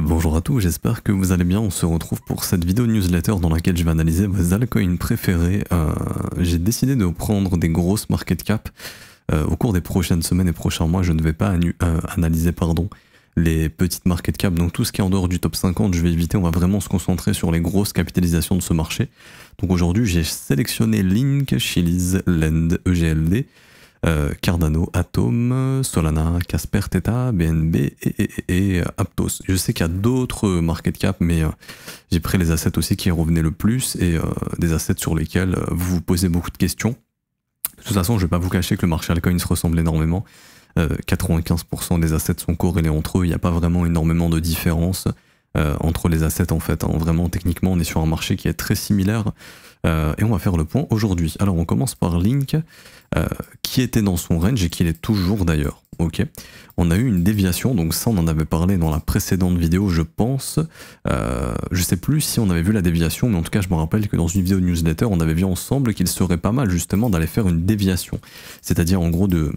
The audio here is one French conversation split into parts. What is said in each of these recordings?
Bonjour à tous, j'espère que vous allez bien, on se retrouve pour cette vidéo newsletter dans laquelle je vais analyser vos altcoins préférés. Euh, j'ai décidé de prendre des grosses market cap euh, au cours des prochaines semaines et prochains mois, je ne vais pas euh, analyser pardon, les petites market cap, donc tout ce qui est en dehors du top 50, je vais éviter, on va vraiment se concentrer sur les grosses capitalisations de ce marché. Donc aujourd'hui j'ai sélectionné Link, Shillies, Lend, EGLD, euh, Cardano, Atom, Solana, Casper, Theta, BNB et, euh, Aptos. Je sais qu'il y a d'autres market cap, mais euh, j'ai pris les assets aussi qui revenaient le plus et des assets sur lesquels vous vous posez beaucoup de questions. De toute façon, je ne vais pas vous cacher que le marché Alcoin se ressemble énormément. 95% des assets sont corrélés entre eux, il n'y a pas vraiment énormément de différence entre les assets en fait. Hein. Vraiment, techniquement, on est sur un marché qui est très similaire. et on va faire le point aujourd'hui. Alors, on commence par Link. Euh, qui était dans son range et qui l'est toujours d'ailleurs. Ok, on a eu une déviation, donc ça on en avait parlé dans la précédente vidéo, je pense. Je euh, je sais plus si on avait vu la déviation, mais en tout cas je me rappelle que dans une vidéo newsletter, on avait vu ensemble qu'il serait pas mal justement d'aller faire une déviation, c'est-à-dire en gros de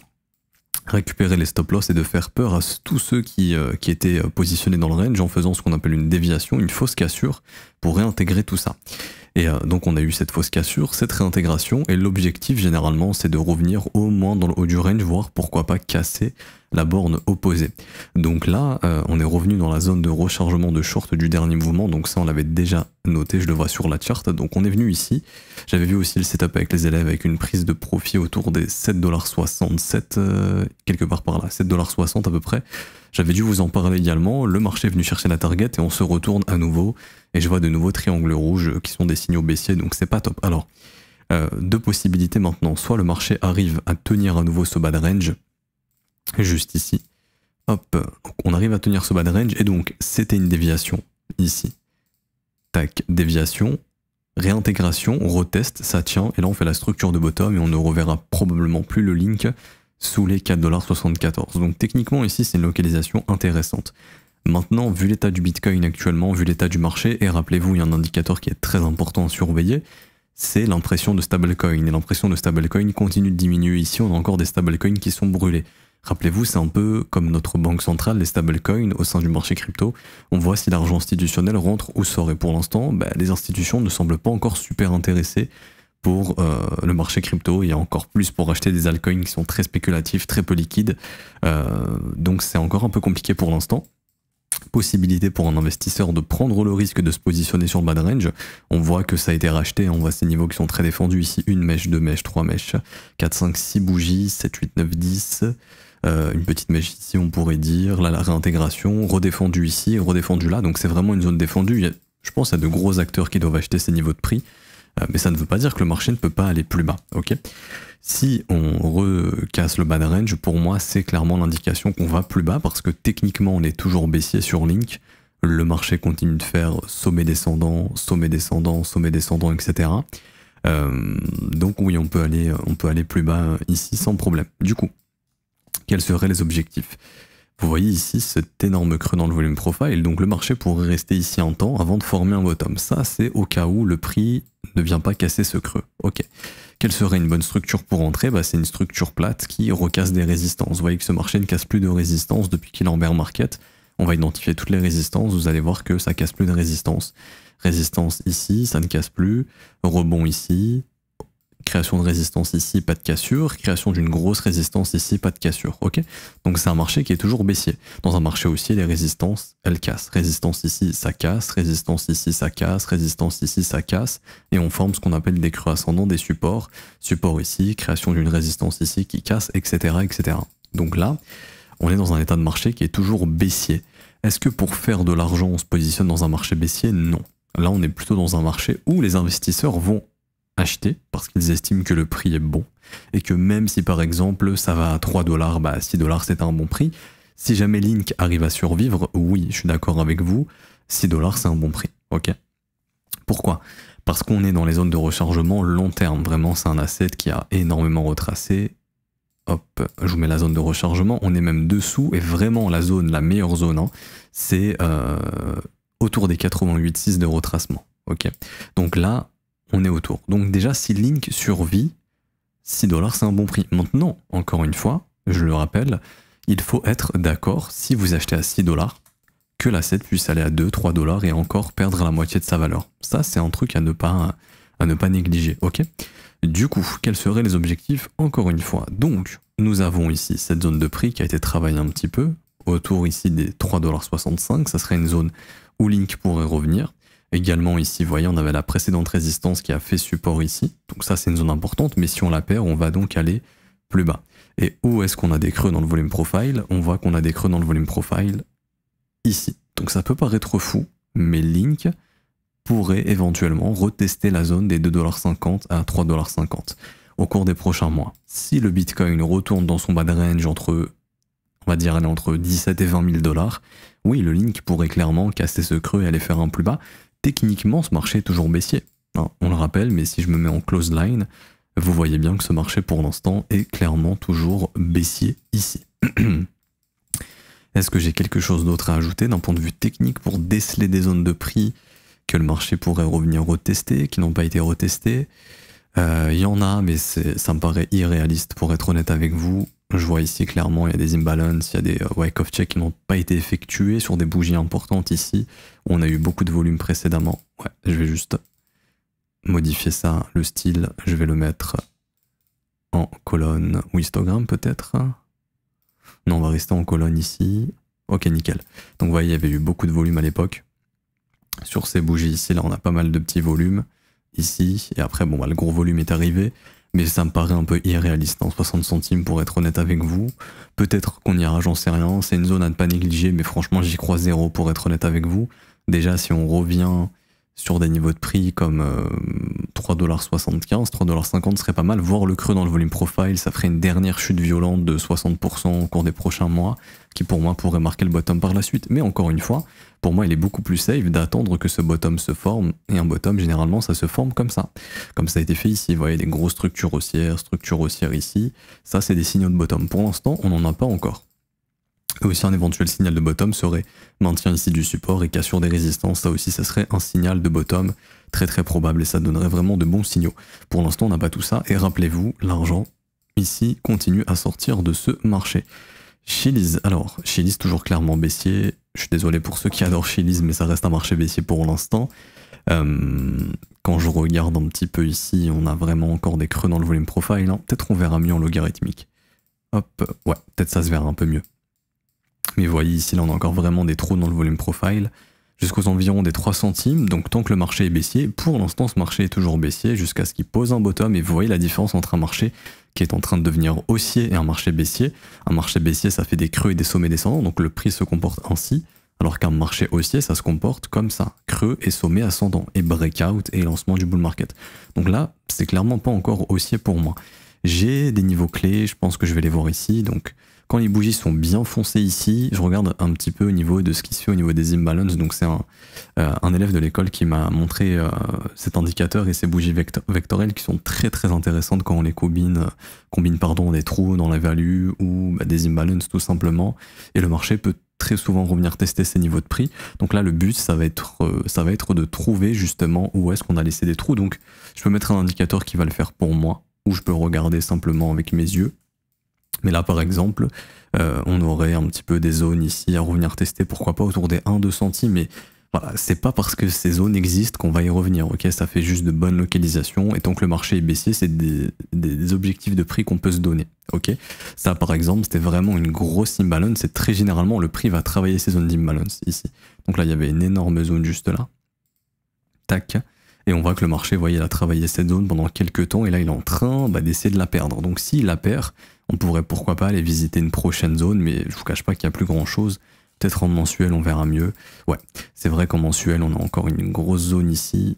récupérer les stop loss et de faire peur à tous ceux qui, euh, qui étaient positionnés dans le range en faisant ce qu'on appelle une déviation, une fausse cassure, pour réintégrer tout ça. Et euh, donc on a eu cette fausse cassure, cette réintégration, et l'objectif généralement c'est de revenir au moins dans le haut du range, voire pourquoi pas casser la borne opposée. Donc là, euh, on est revenu dans la zone de rechargement de short du dernier mouvement, donc ça on l'avait déjà noté, je le vois sur la charte, donc on est venu ici. J'avais vu aussi le setup avec les élèves avec une prise de profit autour des 7,67$, euh, quelque part par là, 7,60$ à peu près. J'avais dû vous en parler également, le marché est venu chercher la target et on se retourne à nouveau et je vois de nouveaux triangles rouges qui sont des signaux baissiers donc c'est pas top. Alors, euh, deux possibilités maintenant, soit le marché arrive à tenir à nouveau ce bad range, juste ici, hop, on arrive à tenir ce bad range et donc c'était une déviation ici. Tac, déviation, réintégration, retest, ça tient, et là on fait la structure de bottom et on ne reverra probablement plus le link sous les 4,74$. Donc techniquement ici c'est une localisation intéressante. Maintenant, vu l'état du Bitcoin actuellement, vu l'état du marché, et rappelez-vous, il y a un indicateur qui est très important à surveiller, c'est l'impression de stablecoin. Et l'impression de stablecoin continue de diminuer. Ici, on a encore des stablecoins qui sont brûlés. Rappelez-vous, c'est un peu comme notre banque centrale, les stablecoins au sein du marché crypto. On voit si l'argent institutionnel rentre ou sort. Et pour l'instant, ben, les institutions ne semblent pas encore super intéressées pour euh, le marché crypto il y a encore plus pour acheter des altcoins qui sont très spéculatifs, très peu liquides. Euh, donc c'est encore un peu compliqué pour l'instant. Possibilité pour un investisseur de prendre le risque de se positionner sur le bad range. On voit que ça a été racheté, on voit ces niveaux qui sont très défendus ici. Une mèche, deux mèches, trois mèches, 4, 5, 6 bougies, 7, 8, 9, 10. une petite mèche ici, on pourrait dire. Là, la réintégration, redéfendu ici, redéfendu là. Donc c'est vraiment une zone défendue. je pense qu'il y a, de gros acteurs qui doivent acheter ces niveaux de prix. Euh, mais ça ne veut pas dire que le marché ne peut pas aller plus bas. ok si on recasse le bad range, pour moi, c'est clairement l'indication qu'on va plus bas parce que techniquement, on est toujours baissier sur Link. Le marché continue de faire sommet descendant, sommet descendant, sommet descendant, etc. Euh, donc oui, on peut, aller, on peut aller plus bas ici sans problème. Du coup, quels seraient les objectifs vous voyez ici cet énorme creux dans le volume profile, donc le marché pourrait rester ici un temps avant de former un bottom. Ça, c'est au cas où le prix ne vient pas casser ce creux. Ok. Quelle serait une bonne structure pour entrer bah, C'est une structure plate qui recasse des résistances. Vous voyez que ce marché ne casse plus de résistances depuis qu'il est en bear market. On va identifier toutes les résistances, vous allez voir que ça casse plus de résistance. Résistance ici, ça ne casse plus. Rebond ici, Création de résistance ici, pas de cassure. Création d'une grosse résistance ici, pas de cassure. Ok Donc c'est un marché qui est toujours baissier. Dans un marché haussier, les résistances, elles cassent. Résistance ici, ça casse. Résistance ici, ça casse. Résistance ici, ça casse. Et on forme ce qu'on appelle des creux ascendants, des supports. Support ici, création d'une résistance ici qui casse, etc., etc. Donc là, on est dans un état de marché qui est toujours baissier. Est-ce que pour faire de l'argent, on se positionne dans un marché baissier Non. Là, on est plutôt dans un marché où les investisseurs vont acheter parce qu'ils estiment que le prix est bon et que même si par exemple ça va à 3 dollars, bah 6 dollars c'est un bon prix. Si jamais Link arrive à survivre, oui, je suis d'accord avec vous, 6 dollars c'est un bon prix, ok Pourquoi Parce qu'on est dans les zones de rechargement long terme, vraiment c'est un asset qui a énormément retracé. Hop, je vous mets la zone de rechargement, on est même dessous et vraiment la zone, la meilleure zone, hein, c'est euh, autour des 88,6 de retracement. Ok, donc là, on est autour. Donc déjà, si Link survit, 6 dollars c'est un bon prix. Maintenant, encore une fois, je le rappelle, il faut être d'accord si vous achetez à 6 dollars que l'asset puisse aller à 2, 3 dollars et encore perdre la moitié de sa valeur. Ça, c'est un truc à ne pas, à ne pas négliger, ok Du coup, quels seraient les objectifs Encore une fois, donc, nous avons ici cette zone de prix qui a été travaillée un petit peu, autour ici des 3,65$, ça serait une zone où Link pourrait revenir. Également ici, vous voyez, on avait la précédente résistance qui a fait support ici. Donc ça, c'est une zone importante, mais si on la perd, on va donc aller plus bas. Et où est-ce qu'on a des creux dans le volume profile On voit qu'on a des creux dans le volume profile ici. Donc ça peut paraître fou, mais Link pourrait éventuellement retester la zone des 2,50$ à 3,50$ au cours des prochains mois. Si le Bitcoin retourne dans son bad range entre, on va dire, entre 17 et 20 000 oui, le Link pourrait clairement casser ce creux et aller faire un plus bas techniquement, ce marché est toujours baissier. Hein, on le rappelle, mais si je me mets en close line, vous voyez bien que ce marché pour l'instant est clairement toujours baissier ici. Est-ce que j'ai quelque chose d'autre à ajouter d'un point de vue technique pour déceler des zones de prix que le marché pourrait revenir retester, qui n'ont pas été retestées Il euh, y en a, mais ça me paraît irréaliste pour être honnête avec vous. Je vois ici clairement, il y a des imbalances, il y a des euh, wake of check qui n'ont pas été effectués sur des bougies importantes ici. où On a eu beaucoup de volume précédemment. Ouais, je vais juste modifier ça, le style, je vais le mettre en colonne ou histogramme peut-être. Non, on va rester en colonne ici. Ok, nickel. Donc vous voyez, il y avait eu beaucoup de volume à l'époque. Sur ces bougies ici, là, on a pas mal de petits volumes ici. Et après, bon, bah, le gros volume est arrivé mais ça me paraît un peu irréaliste en 60 centimes pour être honnête avec vous. Peut-être qu'on ira, j'en sais rien, c'est une zone à ne pas négliger, mais franchement j'y crois zéro pour être honnête avec vous. Déjà si on revient sur des niveaux de prix comme 3,75$, euh, 3,50$ serait pas mal. Voir le creux dans le volume profile, ça ferait une dernière chute violente de 60% au cours des prochains mois, qui pour moi pourrait marquer le bottom par la suite. Mais encore une fois, pour moi, il est beaucoup plus safe d'attendre que ce bottom se forme. Et un bottom, généralement, ça se forme comme ça. Comme ça a été fait ici, vous voyez, des grosses structures haussières, structures haussières ici. Ça, c'est des signaux de bottom. Pour l'instant, on n'en a pas encore aussi un éventuel signal de bottom serait maintien ici du support et cassure des résistances, ça aussi ça serait un signal de bottom très très probable et ça donnerait vraiment de bons signaux. Pour l'instant on n'a pas tout ça et rappelez-vous, l'argent ici continue à sortir de ce marché. Chili's, alors Chili's toujours clairement baissier, je suis désolé pour ceux qui adorent Chili's mais ça reste un marché baissier pour l'instant. Euh, quand je regarde un petit peu ici, on a vraiment encore des creux dans le volume profile, hein. peut-être on verra mieux en logarithmique. Hop, ouais, peut-être ça se verra un peu mieux mais vous voyez ici là on a encore vraiment des trous dans le volume profile, jusqu'aux environs des 3 centimes, donc tant que le marché est baissier, pour l'instant ce marché est toujours baissier jusqu'à ce qu'il pose un bottom et vous voyez la différence entre un marché qui est en train de devenir haussier et un marché baissier. Un marché baissier ça fait des creux et des sommets descendants, donc le prix se comporte ainsi, alors qu'un marché haussier ça se comporte comme ça, creux et sommets ascendant, et breakout et lancement du bull market. Donc là c'est clairement pas encore haussier pour moi. J'ai des niveaux clés, je pense que je vais les voir ici, donc quand les bougies sont bien foncées ici, je regarde un petit peu au niveau de ce qui se fait au niveau des imbalances. Donc c'est un, euh, élève de l'école qui m'a montré euh, cet indicateur et ces bougies vectorielles qui sont très très intéressantes quand on les combine, euh, combine pardon, des trous dans la value ou bah, des imbalances tout simplement. Et le marché peut très souvent revenir tester ces niveaux de prix. Donc là, le but, ça va être, ça va être de trouver justement où est-ce qu'on a laissé des trous. Donc je peux mettre un indicateur qui va le faire pour moi, ou je peux regarder simplement avec mes yeux. Mais là, par exemple, euh, on aurait un petit peu des zones ici à revenir tester, pourquoi pas autour des 1-2 centimes, mais voilà, c'est pas parce que ces zones existent qu'on va y revenir, ok Ça fait juste de bonnes localisations, et tant que le marché est baissier, c'est des, objectifs de prix qu'on peut se donner, ok Ça, par exemple, c'était vraiment une grosse imbalance, C'est très généralement, le prix va travailler ces zones d'imbalance, ici. Donc là, il y avait une énorme zone juste là. Tac et on voit que le marché, voyez, il a travaillé cette zone pendant quelques temps, et là il est en train bah, d'essayer de la perdre. Donc s'il la perd, on pourrait pourquoi pas aller visiter une prochaine zone, mais je vous cache pas qu'il n'y a plus grand chose. Peut-être en mensuel, on verra mieux. Ouais, c'est vrai qu'en mensuel, on a encore une grosse zone ici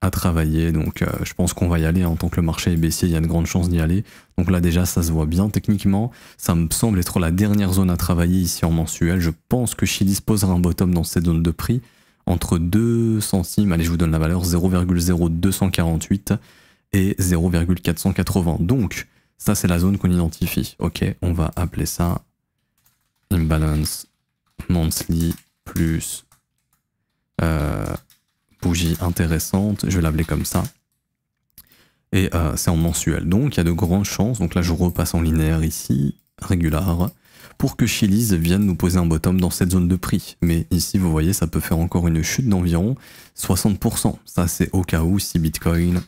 à travailler. Donc euh, je pense qu'on va y aller. En tant que le marché est baissier, il y a de grandes chances d'y aller. Donc là déjà, ça se voit bien techniquement. Ça me semble être la dernière zone à travailler ici en mensuel. Je pense que Chili posera un bottom dans cette zone de prix. Entre 2 centimes, allez je vous donne la valeur, 0,0248 et 0,480. Donc ça, c'est la zone qu'on identifie. Ok, on va appeler ça imbalance monthly plus euh, bougie intéressante. Je vais l'appeler comme ça. Et euh, c'est en mensuel. Donc, il y a de grandes chances. Donc là, je repasse en linéaire ici, régular, pour que Chili's vienne nous poser un bottom dans cette zone de prix. Mais ici, vous voyez, ça peut faire encore une chute d'environ 60%. Ça, c'est au cas où si Bitcoin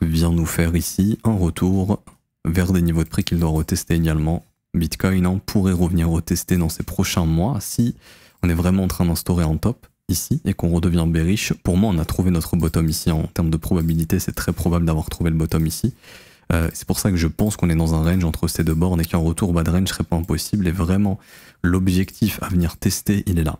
vient nous faire ici un retour vers des niveaux de prix qu'il doit retester également. Bitcoin hein, pourrait revenir retester dans ces prochains mois si on est vraiment en train d'instaurer un top ici et qu'on redevient bearish. Pour moi, on a trouvé notre bottom ici. En termes de probabilité, c'est très probable d'avoir trouvé le bottom ici. Euh, c'est pour ça que je pense qu'on est dans un range entre ces deux bornes et qu'un retour bas de range serait pas impossible. Et vraiment, l'objectif à venir tester, il est là.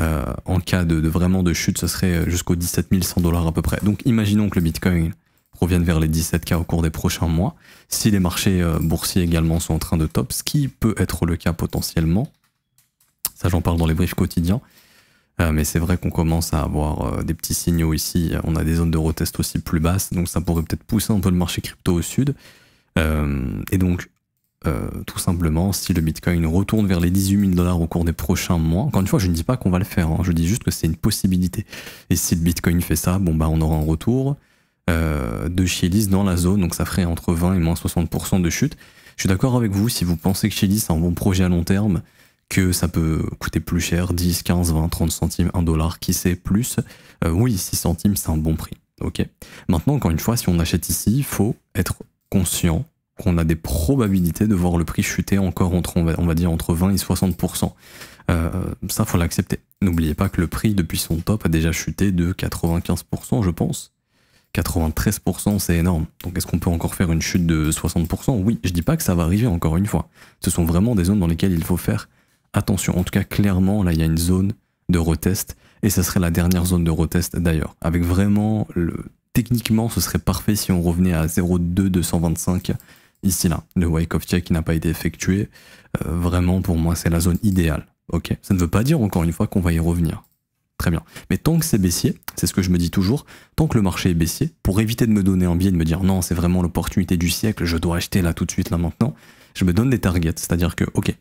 Euh, en cas de, de, vraiment de chute, ce serait jusqu'aux 17 100 dollars à peu près. Donc imaginons que le Bitcoin reviennent vers les 17K au cours des prochains mois. Si les marchés euh, boursiers également sont en train de top, ce qui peut être le cas potentiellement, ça j'en parle dans les briefs quotidiens, euh, mais c'est vrai qu'on commence à avoir euh, des petits signaux ici, on a des zones de retest aussi plus basses, donc ça pourrait peut-être pousser un peu le marché crypto au sud. et donc, tout simplement, si le Bitcoin retourne vers les 18 000 dollars au cours des prochains mois, encore une fois, je ne dis pas qu'on va le faire, hein. je dis juste que c'est une possibilité. Et si le Bitcoin fait ça, bon bah on aura un retour. Euh, de Chélis dans la zone, donc ça ferait entre 20 et moins 60% de chute. Je suis d'accord avec vous, si vous pensez que Chélis c'est un bon projet à long terme, que ça peut coûter plus cher, 10, 15, 20, 30 centimes, 1 dollar, qui sait, plus, euh, oui, 6 centimes c'est un bon prix. ok Maintenant, encore une fois, si on achète ici, il faut être conscient qu'on a des probabilités de voir le prix chuter encore entre, on va, dire, entre 20 et 60%. Ça, euh, ça, faut l'accepter. N'oubliez pas que le prix depuis son top a déjà chuté de 95%, je pense. 93%, c'est énorme. Donc est-ce qu'on peut encore faire une chute de 60% Oui, je dis pas que ça va arriver encore une fois. Ce sont vraiment des zones dans lesquelles il faut faire attention. En tout cas, clairement, là, il y a une zone de retest, et ça serait la dernière zone de retest d'ailleurs. Avec vraiment, le... techniquement, ce serait parfait si on revenait à 0,2-225 ici là. Le wake of check qui n'a pas été effectué, euh, vraiment pour moi, c'est la zone idéale. Ok, ça ne veut pas dire encore une fois qu'on va y revenir. Très bien. Mais tant que c'est baissier, c'est ce que je me dis toujours, tant que le marché est baissier, pour éviter de me donner envie de me dire non, c'est vraiment l'opportunité du siècle, je dois acheter là tout de suite, là maintenant, je me donne des targets. C'est-à-dire que, ok,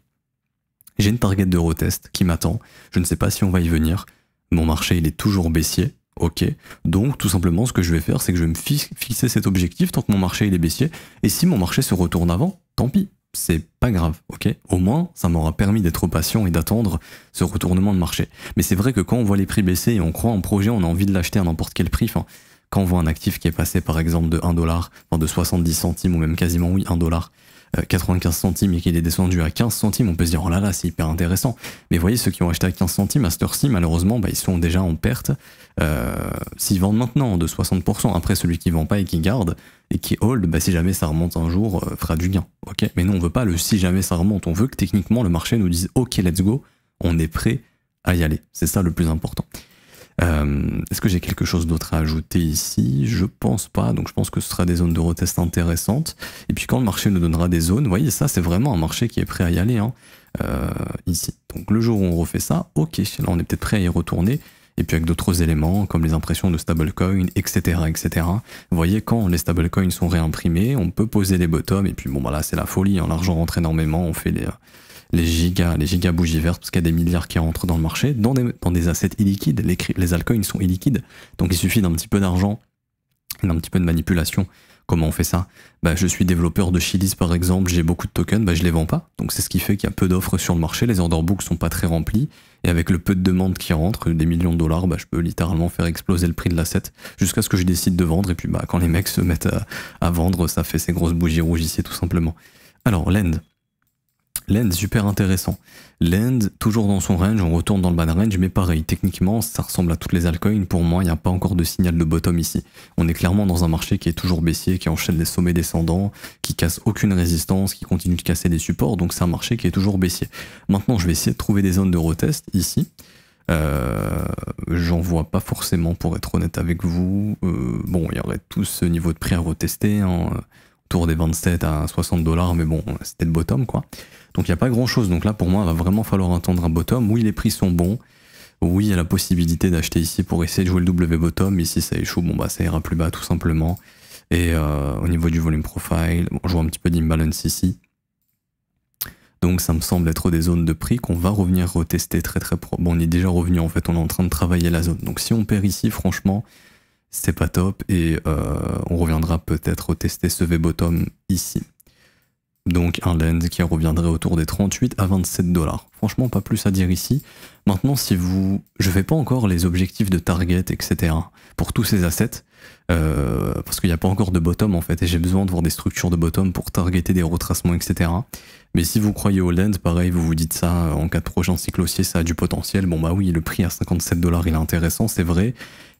j'ai une target de retest qui m'attend, je ne sais pas si on va y venir, mon marché il est toujours baissier, ok. Donc tout simplement ce que je vais faire, c'est que je vais me fixer cet objectif tant que mon marché il est baissier, et si mon marché se retourne avant, tant pis, c'est pas grave, ok Au moins, ça m'aura permis d'être patient et d'attendre ce retournement de marché. Mais c'est vrai que quand on voit les prix baisser et on croit en projet, on a envie de l'acheter à n'importe quel prix. quand on voit un actif qui est passé par exemple de 1 dollar, enfin de 70 centimes ou même quasiment oui 1 dollar 95 euh, centimes et qu'il est descendu à 15 centimes, on peut se dire oh là là, c'est hyper intéressant. Mais voyez, ceux qui ont acheté à 15 centimes à cette malheureusement, bah, ils sont déjà en perte. Euh, s'ils vendent maintenant de 60%, après celui qui vend pas et qui garde et qui hold, bah, si jamais ça remonte un jour, euh, fera du gain. ok Mais nous, on veut pas le si jamais ça remonte. On veut que techniquement le marché nous dise ok, let's go, on est prêt à y aller. C'est ça le plus important. Euh, est-ce que j'ai quelque chose d'autre à ajouter ici Je pense pas, donc je pense que ce sera des zones de retest intéressantes. Et puis quand le marché nous donnera des zones, vous voyez, ça c'est vraiment un marché qui est prêt à y aller hein, euh, ici. Donc le jour où on refait ça, ok, là on est peut-être prêt à y retourner. Et puis avec d'autres éléments comme les impressions de stablecoin, etc., etc. Vous voyez, quand les stablecoins sont réimprimés, on peut poser les bottoms. Et puis bon, bah là c'est la folie, hein, l'argent rentre énormément, on fait les les gigas, les bougies vertes, parce qu'il y a des milliards qui rentrent dans le marché, dans des, dans des assets illiquides. Les, les altcoins sont illiquides. Donc il suffit d'un petit peu d'argent, d'un petit peu de manipulation. Comment on fait ça bah, Je suis développeur de Chilis par exemple, j'ai beaucoup de tokens, bah, je les vends pas. Donc c'est ce qui fait qu'il y a peu d'offres sur le marché, les order books sont pas très remplis. Et avec le peu de demandes qui rentrent, des millions de dollars, bah, je peux littéralement faire exploser le prix de l'asset jusqu'à ce que je décide de vendre. Et puis bah, quand les mecs se mettent à, à vendre, ça fait ces grosses bougies rouges ici tout simplement. Alors l'end, Lend, super intéressant. Lend, toujours dans son range, on retourne dans le banner range, mais pareil, techniquement, ça ressemble à toutes les altcoins. Pour moi, il n'y a pas encore de signal de bottom ici. On est clairement dans un marché qui est toujours baissier, qui enchaîne les sommets descendants, qui casse aucune résistance, qui continue de casser des supports, donc c'est un marché qui est toujours baissier. Maintenant, je vais essayer de trouver des zones de retest ici. Euh, j'en vois pas forcément, pour être honnête avec vous. Euh, bon, il y aurait tous ce niveau de prix à retester. Hein tour des 27 à 60 dollars, mais bon, c'était le bottom quoi. Donc il n'y a pas grand chose. Donc là, pour moi, il va vraiment falloir attendre un bottom. Oui, les prix sont bons. Oui, il y a la possibilité d'acheter ici pour essayer de jouer le W bottom. Ici, ça échoue. Bon, bah, ça ira plus bas tout simplement. Et euh, au niveau du volume profile, on joue un petit peu d'imbalance ici. Donc ça me semble être des zones de prix qu'on va revenir retester très très Bon, on est déjà revenu en fait, on est en train de travailler la zone. Donc si on perd ici, franchement, c'est pas top et euh, on reviendra peut-être tester ce V-bottom ici. Donc un lens qui reviendrait autour des 38 à 27 dollars. Franchement, pas plus à dire ici. Maintenant, si vous... Je fais pas encore les objectifs de target, etc. pour tous ces assets, euh, parce qu'il n'y a pas encore de bottom en fait, et j'ai besoin de voir des structures de bottom pour targeter des retracements, etc. Mais si vous croyez au lens, pareil, vous vous dites ça, en cas de prochain cycle haussier, ça a du potentiel. Bon bah oui, le prix à 57 dollars, il est intéressant, c'est vrai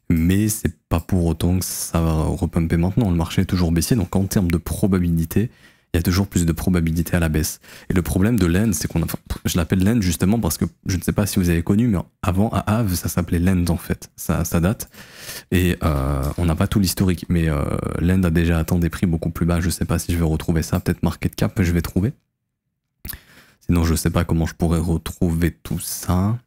mais c'est pas pour autant que ça va repumper maintenant. Le marché est toujours baissier, donc en termes de probabilité, il y a toujours plus de probabilité à la baisse. Et le problème de l'end, c'est qu'on a... je l'appelle l'end justement parce que je ne sais pas si vous avez connu, mais avant, à Havre, ça s'appelait l'end en fait. Ça, date. Et euh, on n'a pas tout l'historique, mais euh, l'end a déjà atteint des prix beaucoup plus bas. Je ne sais pas si je vais retrouver ça. Peut-être Market Cap, je vais trouver. Sinon, je ne sais pas comment je pourrais retrouver tout ça.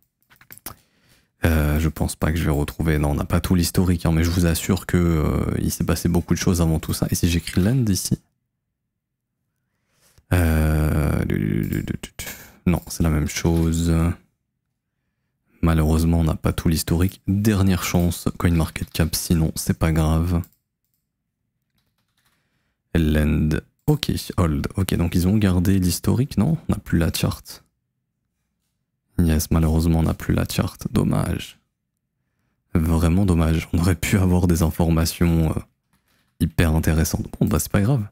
Euh, je pense pas que je vais retrouver. Non, on n'a pas tout l'historique, hein, mais je vous assure que euh, il s'est passé beaucoup de choses avant tout ça. Et si j'écris land ici euh, Non, c'est la même chose. Malheureusement, on n'a pas tout l'historique. Dernière chance, coin market cap sinon c'est pas grave. Land. Ok, hold. Ok, donc ils ont gardé l'historique, non On n'a plus la charte. Yes, malheureusement, on n'a plus la charte. Dommage. Vraiment dommage. On aurait pu avoir des informations euh, hyper intéressantes. Bon, bah, c'est pas grave.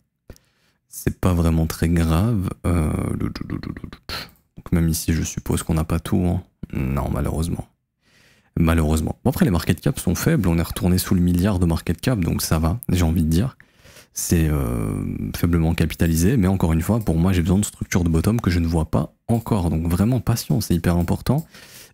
C'est pas vraiment très grave. Euh, donc, même ici, je suppose qu'on n'a pas tout. Hein. Non, malheureusement. Malheureusement. après, les market cap sont faibles. On est retourné sous le milliard de market cap, donc ça va, j'ai envie de dire. C'est euh, faiblement capitalisé, mais encore une fois, pour moi, j'ai besoin de structure de bottom que je ne vois pas encore. Donc vraiment patience, c'est hyper important.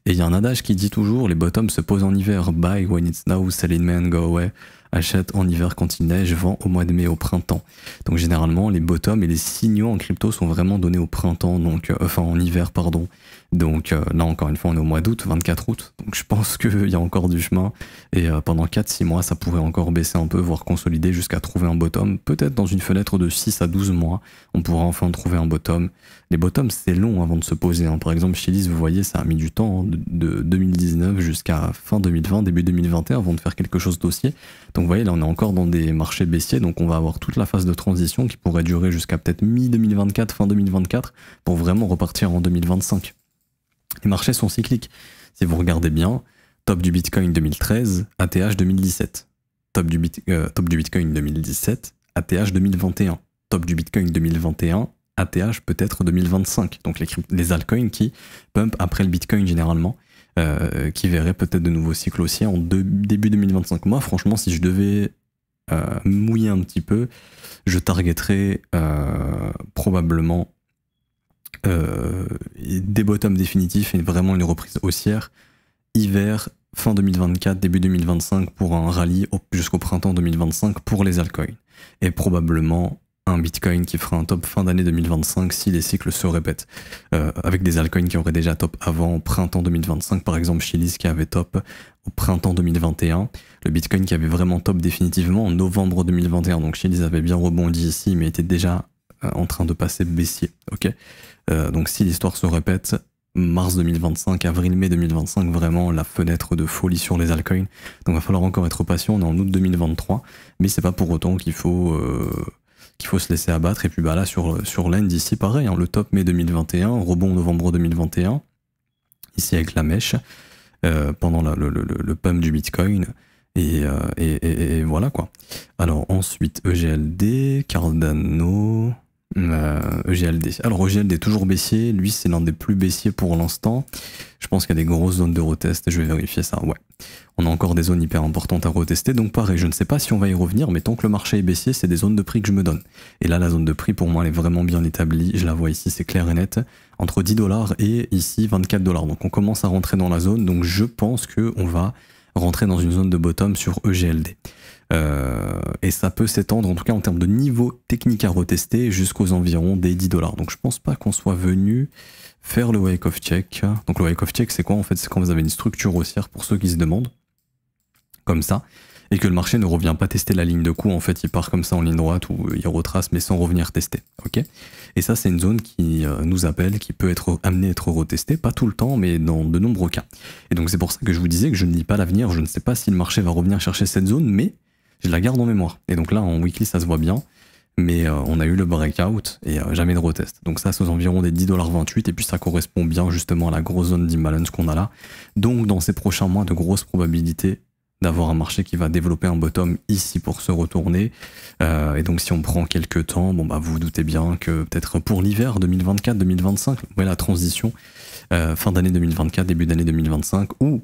Et il y a un adage qui dit toujours les bottoms se posent en hiver. Buy when it's now, sell in man, go away. Achète en hiver quand il neige, vend au mois de mai, au printemps. Donc généralement, les bottoms et les signaux en crypto sont vraiment donnés au printemps, donc euh, enfin en hiver, pardon. Donc euh, là, encore une fois, on est au mois d'août, 24 août. Donc je pense qu'il y a encore du chemin. Et euh, pendant 4-6 mois, ça pourrait encore baisser un peu, voire consolider jusqu'à trouver un bottom. Peut-être dans une fenêtre de 6 à 12 mois, on pourra enfin trouver un bottom. Les bottoms, c'est long avant de se poser. Hein. Par exemple, Chilis, vous voyez, ça a mis du temps hein, de, 2019 jusqu'à fin 2020, début 2021 avant de faire quelque chose d'ossier. Donc vous voyez, là, on est encore dans des marchés baissiers. Donc on va avoir toute la phase de transition qui pourrait durer jusqu'à peut-être mi-2024, fin 2024, pour vraiment repartir en 2025. Les marchés sont cycliques. Si vous regardez bien, top du Bitcoin 2013, ATH 2017. Top du, Bitcoin 2017, ATH 2021. Top du Bitcoin 2021, ATH peut-être 2025. Donc les, les altcoins qui pump après le Bitcoin généralement, euh, qui verraient peut-être de nouveaux cycles aussi en début 2025. Moi, franchement, si je devais euh, mouiller un petit peu, je targeterais euh, probablement euh, des bottoms définitifs et vraiment une reprise haussière. Hiver, fin 2024, début 2025 pour un rallye jusqu'au printemps 2025 pour les altcoins. Et probablement un Bitcoin qui fera un top fin d'année 2025 si les cycles se répètent. Euh, avec des altcoins qui auraient déjà top avant printemps 2025, par exemple Chilis qui avait top au printemps 2021, le Bitcoin qui avait vraiment top définitivement en novembre 2021. Donc Chilis avait bien rebondi ici mais était déjà euh, en train de passer baissier. Ok. Euh, donc si l'histoire se répète, mars 2025, avril-mai 2025, vraiment la fenêtre de folie sur les altcoins. Donc il va falloir encore être patient, on est en août 2023, mais c'est pas pour autant qu'il faut, euh, qu'il faut se laisser abattre. Et puis bah là sur, sur l'end ici pareil, hein, le top mai 2021, rebond novembre 2021, ici avec la mèche, pendant le, le, pump du Bitcoin. Et, et voilà quoi. Alors ensuite, EGLD, Cardano, EGLD. Euh, e Alors EGLD est toujours baissier, lui c'est l'un des plus baissiers pour l'instant. Je pense qu'il y a des grosses zones de retest, je vais vérifier ça, ouais. On a encore des zones hyper importantes à retester, donc pareil, je ne sais pas si on va y revenir, mais tant que le marché est baissier, c'est des zones de prix que je me donne. Et là, la zone de prix, pour moi, elle est vraiment bien établie, je la vois ici, c'est clair et net, entre 10 dollars et ici 24 dollars. Donc on commence à rentrer dans la zone, donc je pense qu'on va rentrer dans une zone de bottom sur EGLD. Euh, et ça peut s'étendre, en tout cas en termes de niveau technique à retester, jusqu'aux environs des 10 dollars. Donc je pense pas qu'on soit venu faire le Wake of Check. Donc le Wake of Check, c'est quoi En fait, c'est quand vous avez une structure haussière, pour ceux qui se demandent, comme ça, et que le marché ne revient pas tester la ligne de coup En fait, il part comme ça en ligne droite ou il retrace, mais sans revenir tester. Ok Et ça, c'est une zone qui euh, nous appelle, qui peut être amenée à être retestée, pas tout le temps, mais dans de nombreux cas. Et donc, c'est pour ça que je vous disais que je ne dis pas l'avenir. Je ne sais pas si le marché va revenir chercher cette zone, mais je la garde en mémoire. Et donc là, en weekly, ça se voit bien. Mais euh, on a eu le breakout et euh, jamais de retest. Donc ça, c'est aux environs des 10,28$. Et puis ça correspond bien justement à la grosse zone d'imbalance qu'on a là. Donc dans ces prochains mois, de grosses probabilités d'avoir un marché qui va développer un bottom ici pour se retourner. Euh, et donc si on prend quelques temps, bon bah vous vous doutez bien que peut-être pour l'hiver 2024-2025, ouais, la transition, fin d'année 2024, début d'année 2025, ou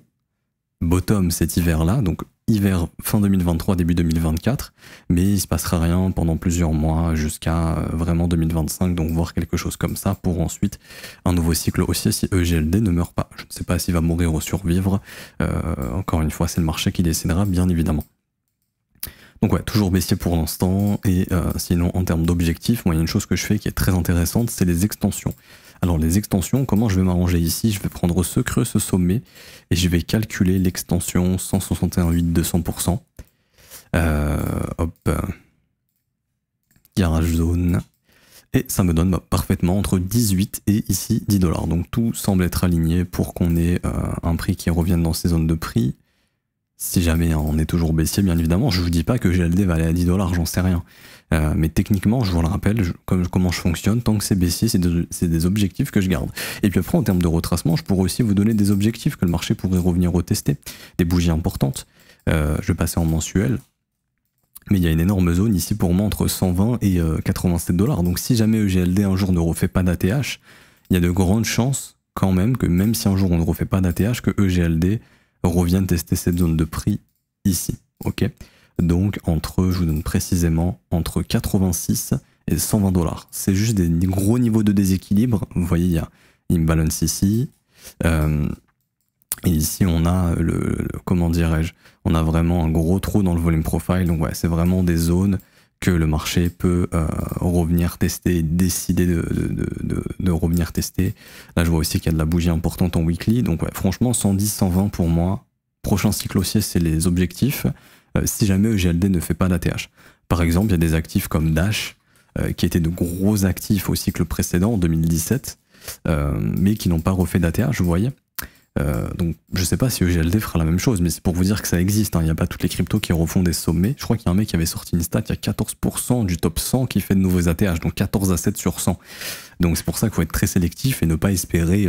bottom cet hiver-là, donc hiver fin 2023, début 2024, mais il se passera rien pendant plusieurs mois jusqu'à euh, vraiment 2025, donc voir quelque chose comme ça pour ensuite un nouveau cycle aussi si EGLD ne meurt pas. Je ne sais pas s'il va mourir ou survivre, euh, encore une fois c'est le marché qui décidera bien évidemment. Donc ouais, toujours baissier pour l'instant, et euh, sinon en termes d'objectifs, moi il y a une chose que je fais qui est très intéressante, c'est les extensions. Alors les extensions, comment je vais m'arranger ici Je vais prendre ce creux, ce sommet, et je vais calculer l'extension 161.8 200%. Euh, hop, garage zone. Et ça me donne bah, parfaitement entre 18 et ici 10 dollars. Donc tout semble être aligné pour qu'on ait euh, un prix qui revienne dans ces zones de prix. Si jamais on est toujours baissier, bien évidemment, je vous dis pas que GLD va aller à 10 dollars, j'en sais rien. Euh, mais techniquement, je vous le rappelle, comme, comment je fonctionne, tant que c'est baissier, c'est des objectifs que je garde. Et puis après, en termes de retracement, je pourrais aussi vous donner des objectifs que le marché pourrait revenir retester, des bougies importantes. Euh, je vais passer en mensuel, mais il y a une énorme zone ici pour moi entre 120 et 87 euh, dollars. Donc si jamais EGLD un jour ne refait pas d'ATH, il y a de grandes chances quand même que même si un jour on ne refait pas d'ATH, que EGLD revienne tester cette zone de prix ici. Ok donc entre, je vous donne précisément, entre 86 et 120 dollars. C'est juste des gros niveaux de déséquilibre. Vous voyez, il y a imbalance ici. Euh, et ici, on a le, comment dirais-je, on a vraiment un gros trou dans le volume profile. Donc ouais, c'est vraiment des zones que le marché peut euh, revenir tester décider de, revenir tester. Là, je vois aussi qu'il y a de la bougie importante en weekly. Donc franchement, 110, 120 pour moi. Prochain cycle aussi c'est les objectifs. Euh, si jamais EGLD ne fait pas d'ATH. Par exemple, il y a des actifs comme Dash, euh, qui étaient de gros actifs au cycle précédent, en 2017, euh, mais qui n'ont pas refait d'ATH, vous voyez. donc je sais pas si EGLD fera la même chose, mais c'est pour vous dire que ça existe. Hein. Il n'y a pas toutes les cryptos qui refont des sommets. Je crois qu'il y a un mec qui avait sorti une stat, il y a 14% du top 100 qui fait de nouveaux ATH, donc 14 à 7 sur 100. Donc c'est pour ça qu'il faut être très sélectif et ne pas espérer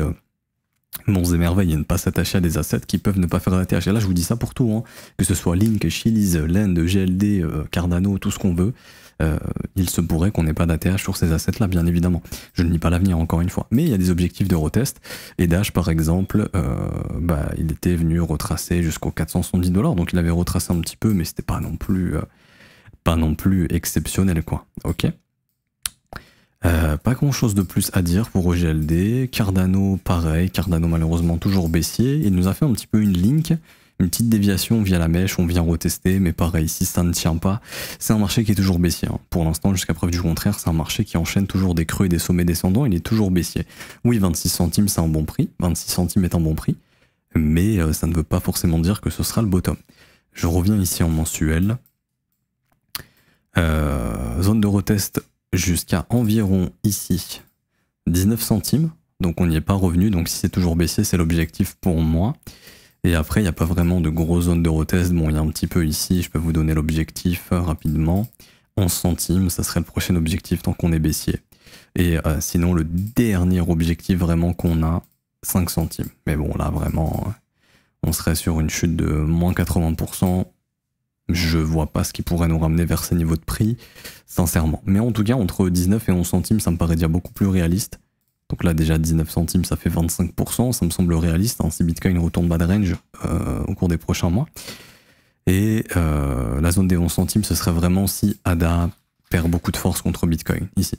Bon et merveilles et ne pas s'attacher à des assets qui peuvent ne pas faire d'ATH, Et là, je vous dis ça pour tout, hein. que ce soit Link, chilis' Lend, GLD, euh, Cardano, tout ce qu'on veut, euh, il se pourrait qu'on n'ait pas d'ATH sur ces assets-là, bien évidemment. Je ne nie pas l'avenir, encore une fois. Mais il y a des objectifs de retest. Et Dash, par exemple, euh, bah, il était venu retracer jusqu'aux 470 dollars, donc il avait retracé un petit peu, mais c'était pas non plus, pas non plus exceptionnel, quoi. Ok euh, pas grand chose de plus à dire pour OGLD. Cardano, pareil. Cardano, malheureusement, toujours baissier. Il nous a fait un petit peu une link, une petite déviation via la mèche. On vient retester, mais pareil, si ça ne tient pas, c'est un marché qui est toujours baissier. Hein. Pour l'instant, jusqu'à preuve du contraire, c'est un marché qui enchaîne toujours des creux et des sommets descendants. Il est toujours baissier. Oui, 26 centimes, c'est un bon prix. 26 centimes est un bon prix. Mais euh, ça ne veut pas forcément dire que ce sera le bottom. Je reviens ici en mensuel. Euh, zone de retest jusqu'à environ ici 19 centimes. Donc on n'y est pas revenu. Donc si c'est toujours baissé, c'est l'objectif pour moi. Et après, il n'y a pas vraiment de grosse zone de retest. Bon, il y a un petit peu ici. Je peux vous donner l'objectif euh, rapidement. 11 centimes, ça serait le prochain objectif tant qu'on est baissier. Et euh, sinon, le dernier objectif vraiment qu'on a, 5 centimes. Mais bon, là, vraiment, euh, on serait sur une chute de moins 80% je vois pas ce qui pourrait nous ramener vers ces niveaux de prix, sincèrement. Mais en tout cas, entre 19 et 11 centimes, ça me paraît déjà beaucoup plus réaliste. Donc là, déjà 19 centimes, ça fait 25%, ça me semble réaliste hein. si Bitcoin retourne bas de range euh, au cours des prochains mois. Et euh, la zone des 11 centimes, ce serait vraiment si ADA perd beaucoup de force contre Bitcoin ici.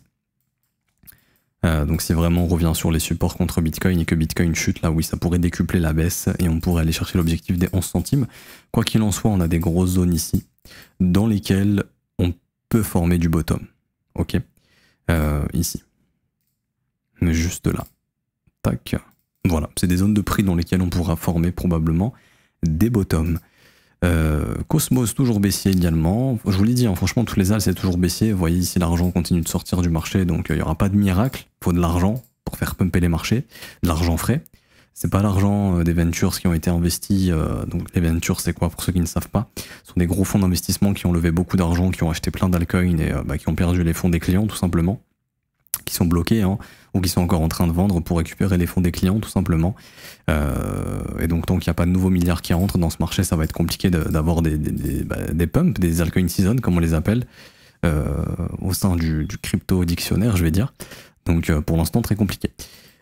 Euh, donc si vraiment on revient sur les supports contre Bitcoin et que Bitcoin chute, là oui, ça pourrait décupler la baisse et on pourrait aller chercher l'objectif des 11 centimes. Quoi qu'il en soit, on a des grosses zones ici dans lesquelles on peut former du bottom. Ok euh, Ici. Mais juste là. Tac. Voilà, c'est des zones de prix dans lesquelles on pourra former probablement des bottoms. Euh, Cosmos toujours baissier également. Je vous l'ai dit, hein, franchement, tous les alts c'est toujours baissier. Vous voyez ici, l'argent continue de sortir du marché, donc euh, il n'y aura pas de miracle. Il faut de l'argent pour faire pumper les marchés, de l'argent frais. C'est pas l'argent euh, des ventures qui ont été investis. donc les ventures, c'est quoi pour ceux qui ne savent pas Ce sont des gros fonds d'investissement qui ont levé beaucoup d'argent, qui ont acheté plein d'alcoins et bah, qui ont perdu les fonds des clients tout simplement, qui sont bloqués. Hein ou qui sont encore en train de vendre pour récupérer les fonds des clients tout simplement. Euh, et donc tant qu'il n'y a pas de nouveaux milliards qui rentrent dans ce marché, ça va être compliqué d'avoir bah, des, pumps, des altcoin season comme on les appelle, euh, au sein du, crypto dictionnaire je vais dire. Donc euh, pour l'instant très compliqué.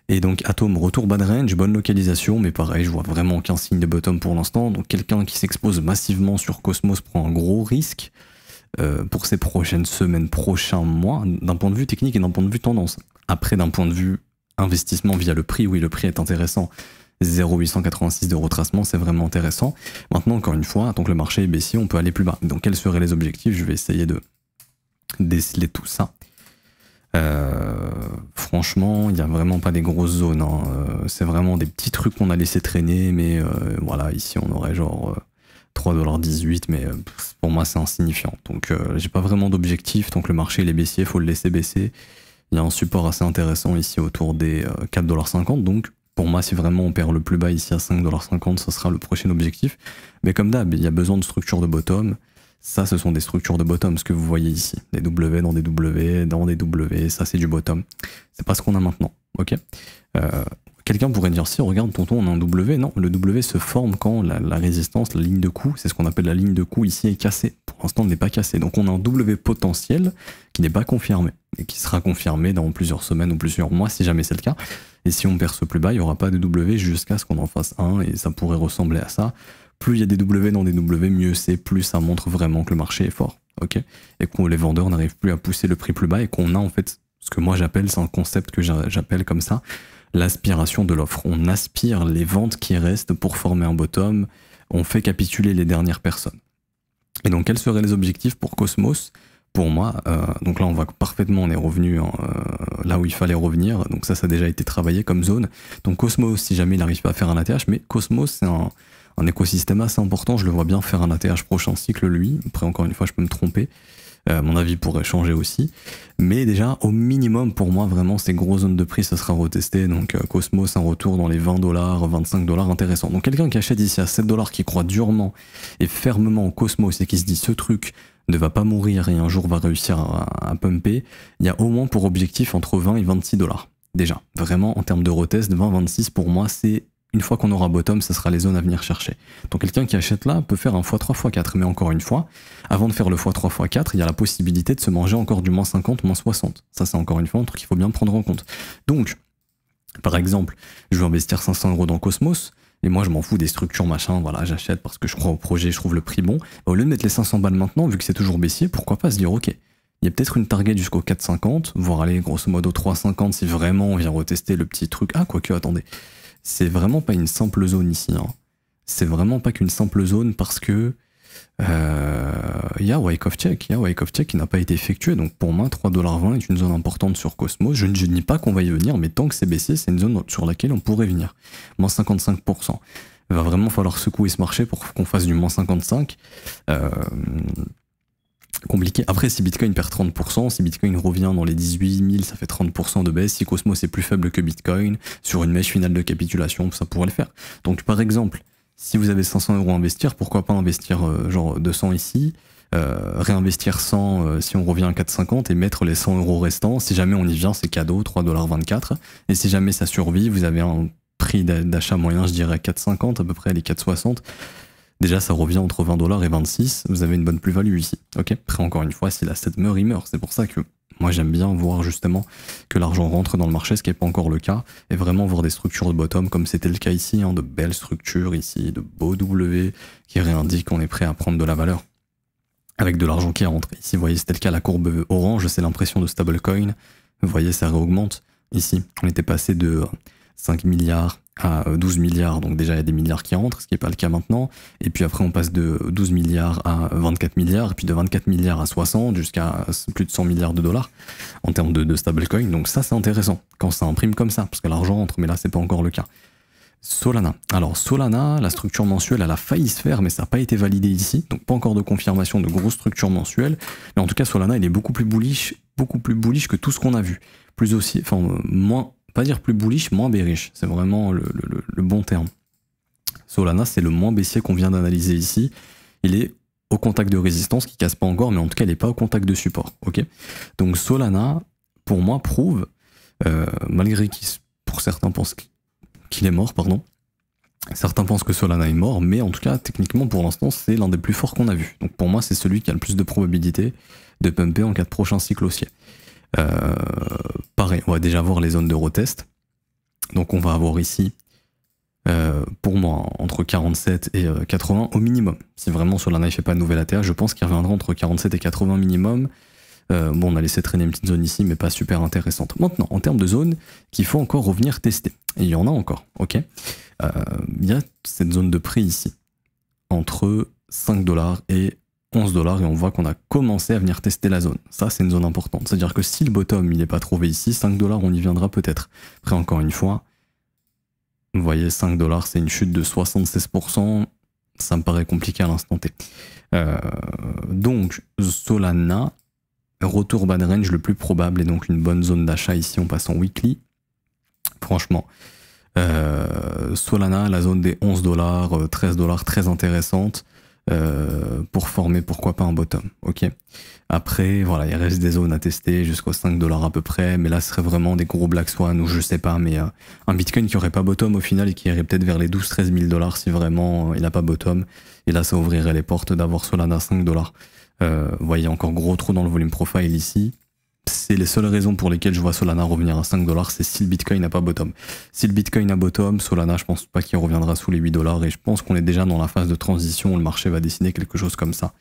Et donc Atom, retour bad range, bonne localisation, mais pareil, je vois vraiment aucun signe de bottom pour l'instant. Donc quelqu'un qui s'expose massivement sur Cosmos prend un gros risque. pour ces prochaines semaines, prochains mois, d'un point de vue technique et d'un point de vue tendance. Après, d'un point de vue investissement via le prix, oui, le prix est intéressant. 0,886 de retracement, c'est vraiment intéressant. Maintenant, encore une fois, tant que le marché est baissier, on peut aller plus bas. Donc, quels seraient les objectifs Je vais essayer de déceler tout ça. Euh, franchement, il n'y a vraiment pas des grosses zones. Hein. Euh, c'est vraiment des petits trucs qu'on a laissé traîner, mais euh, voilà, ici on aurait genre 3,18$, mais pour moi c'est insignifiant. Donc j'ai pas vraiment d'objectif. Tant que le marché il est baissier, faut le laisser baisser. Il y a un support assez intéressant ici autour des 4,50$. Euh, Donc pour moi, si vraiment on perd le plus bas ici à 5,50$, ce sera le prochain objectif. Mais comme d'hab, il y a besoin de structures de bottom. Ça, ce sont des structures de bottom, ce que vous voyez ici. Des W dans des W, dans des W, ça c'est du bottom. C'est pas ce qu'on a maintenant, ok euh, Quelqu'un pourrait dire, si regarde tonton, on a un W. Non, le W se forme quand la, résistance, la ligne de coup, c'est ce qu'on appelle la ligne de coup ici, est cassée on n'est pas cassé. Donc on a un W potentiel qui n'est pas confirmé et qui sera confirmé dans plusieurs semaines ou plusieurs mois si jamais c'est le cas. Et si on perce plus bas, il n'y aura pas de W jusqu'à ce qu'on en fasse un et ça pourrait ressembler à ça. Plus il y a des W dans des W, mieux c'est, plus ça montre vraiment que le marché est fort. et que les vendeurs n'arrivent plus à pousser le prix plus bas et qu'on a en fait ce que moi j'appelle, c'est un concept que j'appelle comme ça, l'aspiration de l'offre. On aspire les ventes qui restent pour former un bottom, on fait capituler les dernières personnes. Et donc, quels seraient les objectifs pour Cosmos Pour moi, euh, donc là, on voit parfaitement, on est revenu euh, là où il fallait revenir. Donc ça, ça a déjà été travaillé comme zone. Donc Cosmos, si jamais il n'arrive pas à faire un ATH, mais Cosmos, c'est un, un, écosystème assez important. Je le vois bien faire un ATH prochain cycle, lui. Après, encore une fois, je peux me tromper. Euh, mon avis pourrait changer aussi. Mais déjà, au minimum, pour moi, vraiment, ces gros zones de prix, ça sera retesté. Donc, euh, Cosmos, un retour dans les 20 dollars, 25 dollars, intéressant. Donc, quelqu'un qui achète ici à 7 dollars, qui croit durement et fermement au Cosmos et qui se dit ce truc ne va pas mourir et un jour va réussir à, pumper, il y a au moins pour objectif entre 20 et 26 dollars. Déjà, vraiment, en termes de retest, 20-26, pour moi, c'est une fois qu'on aura bottom, ce sera les zones à venir chercher. Donc quelqu'un qui achète là peut faire un x3, x4. Mais encore une fois, avant de faire le x3, x4, il y a la possibilité de se manger encore du moins 50, moins 60. Ça, c'est encore une fois un truc qu'il faut bien prendre en compte. Donc, par exemple, je veux investir 500 euros dans Cosmos. Et moi, je m'en fous des structures, machin, voilà, j'achète parce que je crois au projet, je trouve le prix bon. au lieu de mettre les 500 balles maintenant, vu que c'est toujours baissier, pourquoi pas se dire, ok, il y a peut-être une target jusqu'au 4,50, voire aller grosso modo 3,50 si vraiment on vient retester le petit truc. Ah, quoique, attendez c'est vraiment pas une simple zone ici. Hein. C'est vraiment pas qu'une simple zone parce que il euh, y a Wake of Check, il y a Wake of Check qui n'a pas été effectué. Donc pour moi, 3,20$ est une zone importante sur Cosmos. Je ne dis pas qu'on va y venir, mais tant que c'est baissé, c'est une zone sur laquelle on pourrait venir. Moins 55%. Il va vraiment falloir secouer ce marché pour qu'on fasse du moins 55. Euh, compliqué. Après, si Bitcoin perd 30%, si Bitcoin revient dans les 18 000, ça fait 30% de baisse. Si Cosmos est plus faible que Bitcoin, sur une mèche finale de capitulation, ça pourrait le faire. Donc, par exemple, si vous avez 500 euros à investir, pourquoi pas investir euh, genre 200 ici, euh, réinvestir 100 euh, si on revient à 4,50 et mettre les 100 euros restants. Si jamais on y vient, c'est cadeau, 3,24$. Et si jamais ça survit, vous avez un prix d'achat moyen, je dirais 4,50 à peu près, les 4,60 Déjà, ça revient entre 20 et 26. Vous avez une bonne plus-value ici. Ok. Après, encore une fois, si l'asset meurt, il meurt. C'est pour ça que moi, j'aime bien voir justement que l'argent rentre dans le marché, ce qui n'est pas encore le cas, et vraiment voir des structures de bottom comme c'était le cas ici, hein, de belles structures ici, de beaux W qui réindiquent qu'on est prêt à prendre de la valeur avec de l'argent qui rentre. Ici, vous voyez, c'était le cas, la courbe orange, c'est l'impression de stablecoin. Vous voyez, ça réaugmente. Ici, on était passé de 5 milliards à 12 euh, milliards, donc déjà il y a des milliards qui entrent, ce qui n'est pas le cas maintenant, et puis après on passe de 12 milliards à 24 milliards, et puis de 24 milliards à 60, jusqu'à plus de 100 milliards de dollars en termes de, de stablecoin, donc ça c'est intéressant quand ça imprime comme ça, parce que l'argent entre, mais là c'est pas encore le cas. Solana. Alors Solana, la structure mensuelle, elle a failli se faire, mais ça n'a pas été validé ici, donc pas encore de confirmation de grosse structure mensuelle, mais en tout cas Solana il est beaucoup plus bullish, beaucoup plus bullish que tout ce qu'on a vu, plus aussi, enfin euh, moins pas dire plus bullish, moins bearish. C'est vraiment le, bon terme. Solana, c'est le moins baissier qu'on vient d'analyser ici. Il est au contact de résistance, qui casse pas encore, mais en tout cas, il n'est pas au contact de support. Ok. Donc Solana, pour moi, prouve, euh, malgré qu'il, pour certains, pensent qu'il est mort, pardon. Certains pensent que Solana est mort, mais en tout cas, techniquement, pour l'instant, c'est l'un des plus forts qu'on a vu. Donc pour moi, c'est celui qui a le plus de probabilité de pumper en cas de prochain cycle haussier. Euh, pareil, on va déjà voir les zones de retest. Donc on va avoir ici, euh, pour moi, entre 47 et 80 euh, au minimum. Si vraiment sur la ne fait pas de nouvelle terre, je pense qu'il reviendra entre 47 et 80 minimum. bon, on a laissé traîner une petite zone ici, mais pas super intéressante. Maintenant, en termes de zones qu'il faut encore revenir tester, et il y en a encore, ok Il y a cette zone de prix ici, entre 5 dollars et 11 dollars et on voit qu'on a commencé à venir tester la zone. Ça, c'est une zone importante. C'est-à-dire que si le bottom, il n'est pas trouvé ici, 5 dollars, on y viendra peut-être. Après, encore une fois, vous voyez, 5 dollars, c'est une chute de 76%. Ça me paraît compliqué à l'instant T. Euh, donc, Solana, retour bad range le plus probable et donc une bonne zone d'achat ici. On passe en weekly. Franchement, euh, Solana, la zone des 11 dollars, 13 euh, dollars, très intéressante. Euh, pour former pourquoi pas un bottom. Ok. Après, voilà, il reste des zones à tester jusqu'aux 5 dollars à peu près, mais là ce serait vraiment des gros black swan ou je sais pas, mais euh, un Bitcoin qui aurait pas bottom au final et qui irait peut-être vers les 12-13 000 dollars si vraiment euh, il n'a pas bottom. Et là, ça ouvrirait les portes d'avoir Solana à 5 dollars. vous voyez encore gros trou dans le volume profile ici c'est les seules raisons pour lesquelles je vois Solana revenir à 5 dollars, c'est si le Bitcoin n'a pas bottom. Si le Bitcoin a bottom, Solana, je pense pas qu'il reviendra sous les 8 dollars et je pense qu'on est déjà dans la phase de transition où le marché va dessiner quelque chose comme ça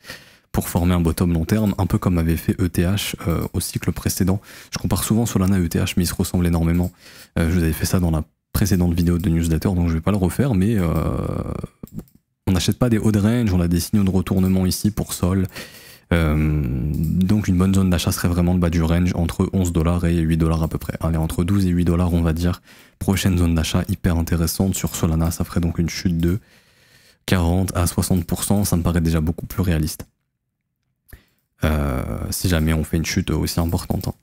pour former un bottom long terme, un peu comme avait fait ETH euh, au cycle précédent. Je compare souvent Solana et ETH, mais ils se ressemblent énormément. Euh, je vous avais fait ça dans la précédente vidéo de Newsletter, donc je vais pas le refaire, mais euh, on n'achète pas des hauts de range, on a des signaux de retournement ici pour Sol. Euh, donc une bonne zone d'achat serait vraiment le bas du range entre 11 dollars et 8 dollars à peu près. Allez, entre 12 et 8 dollars, on va dire. Prochaine zone d'achat hyper intéressante sur Solana, ça ferait donc une chute de 40 à 60%, ça me paraît déjà beaucoup plus réaliste. Euh, si jamais on fait une chute aussi importante. Hein.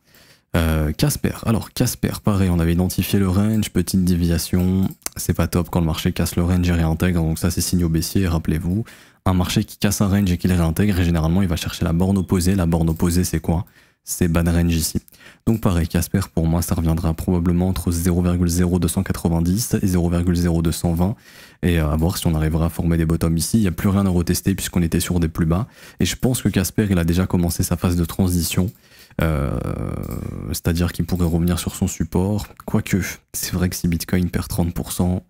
Euh, Casper, alors Casper, pareil, on avait identifié le range, petite déviation, c'est pas top quand le marché casse le range et réintègre, donc ça c'est au baissier rappelez-vous un marché qui casse un range et qui le réintègre, et généralement il va chercher la borne opposée. La borne opposée, c'est quoi C'est ban range ici. Donc pareil, Casper, pour moi, ça reviendra probablement entre 0,0290 et 0,0220, et euh, à voir si on arrivera à former des bottoms ici. Il n'y a plus rien à retester puisqu'on était sur des plus bas, et je pense que Casper, il a déjà commencé sa phase de transition. Euh, c'est-à-dire qu'il pourrait revenir sur son support, quoique c'est vrai que si Bitcoin perd 30%,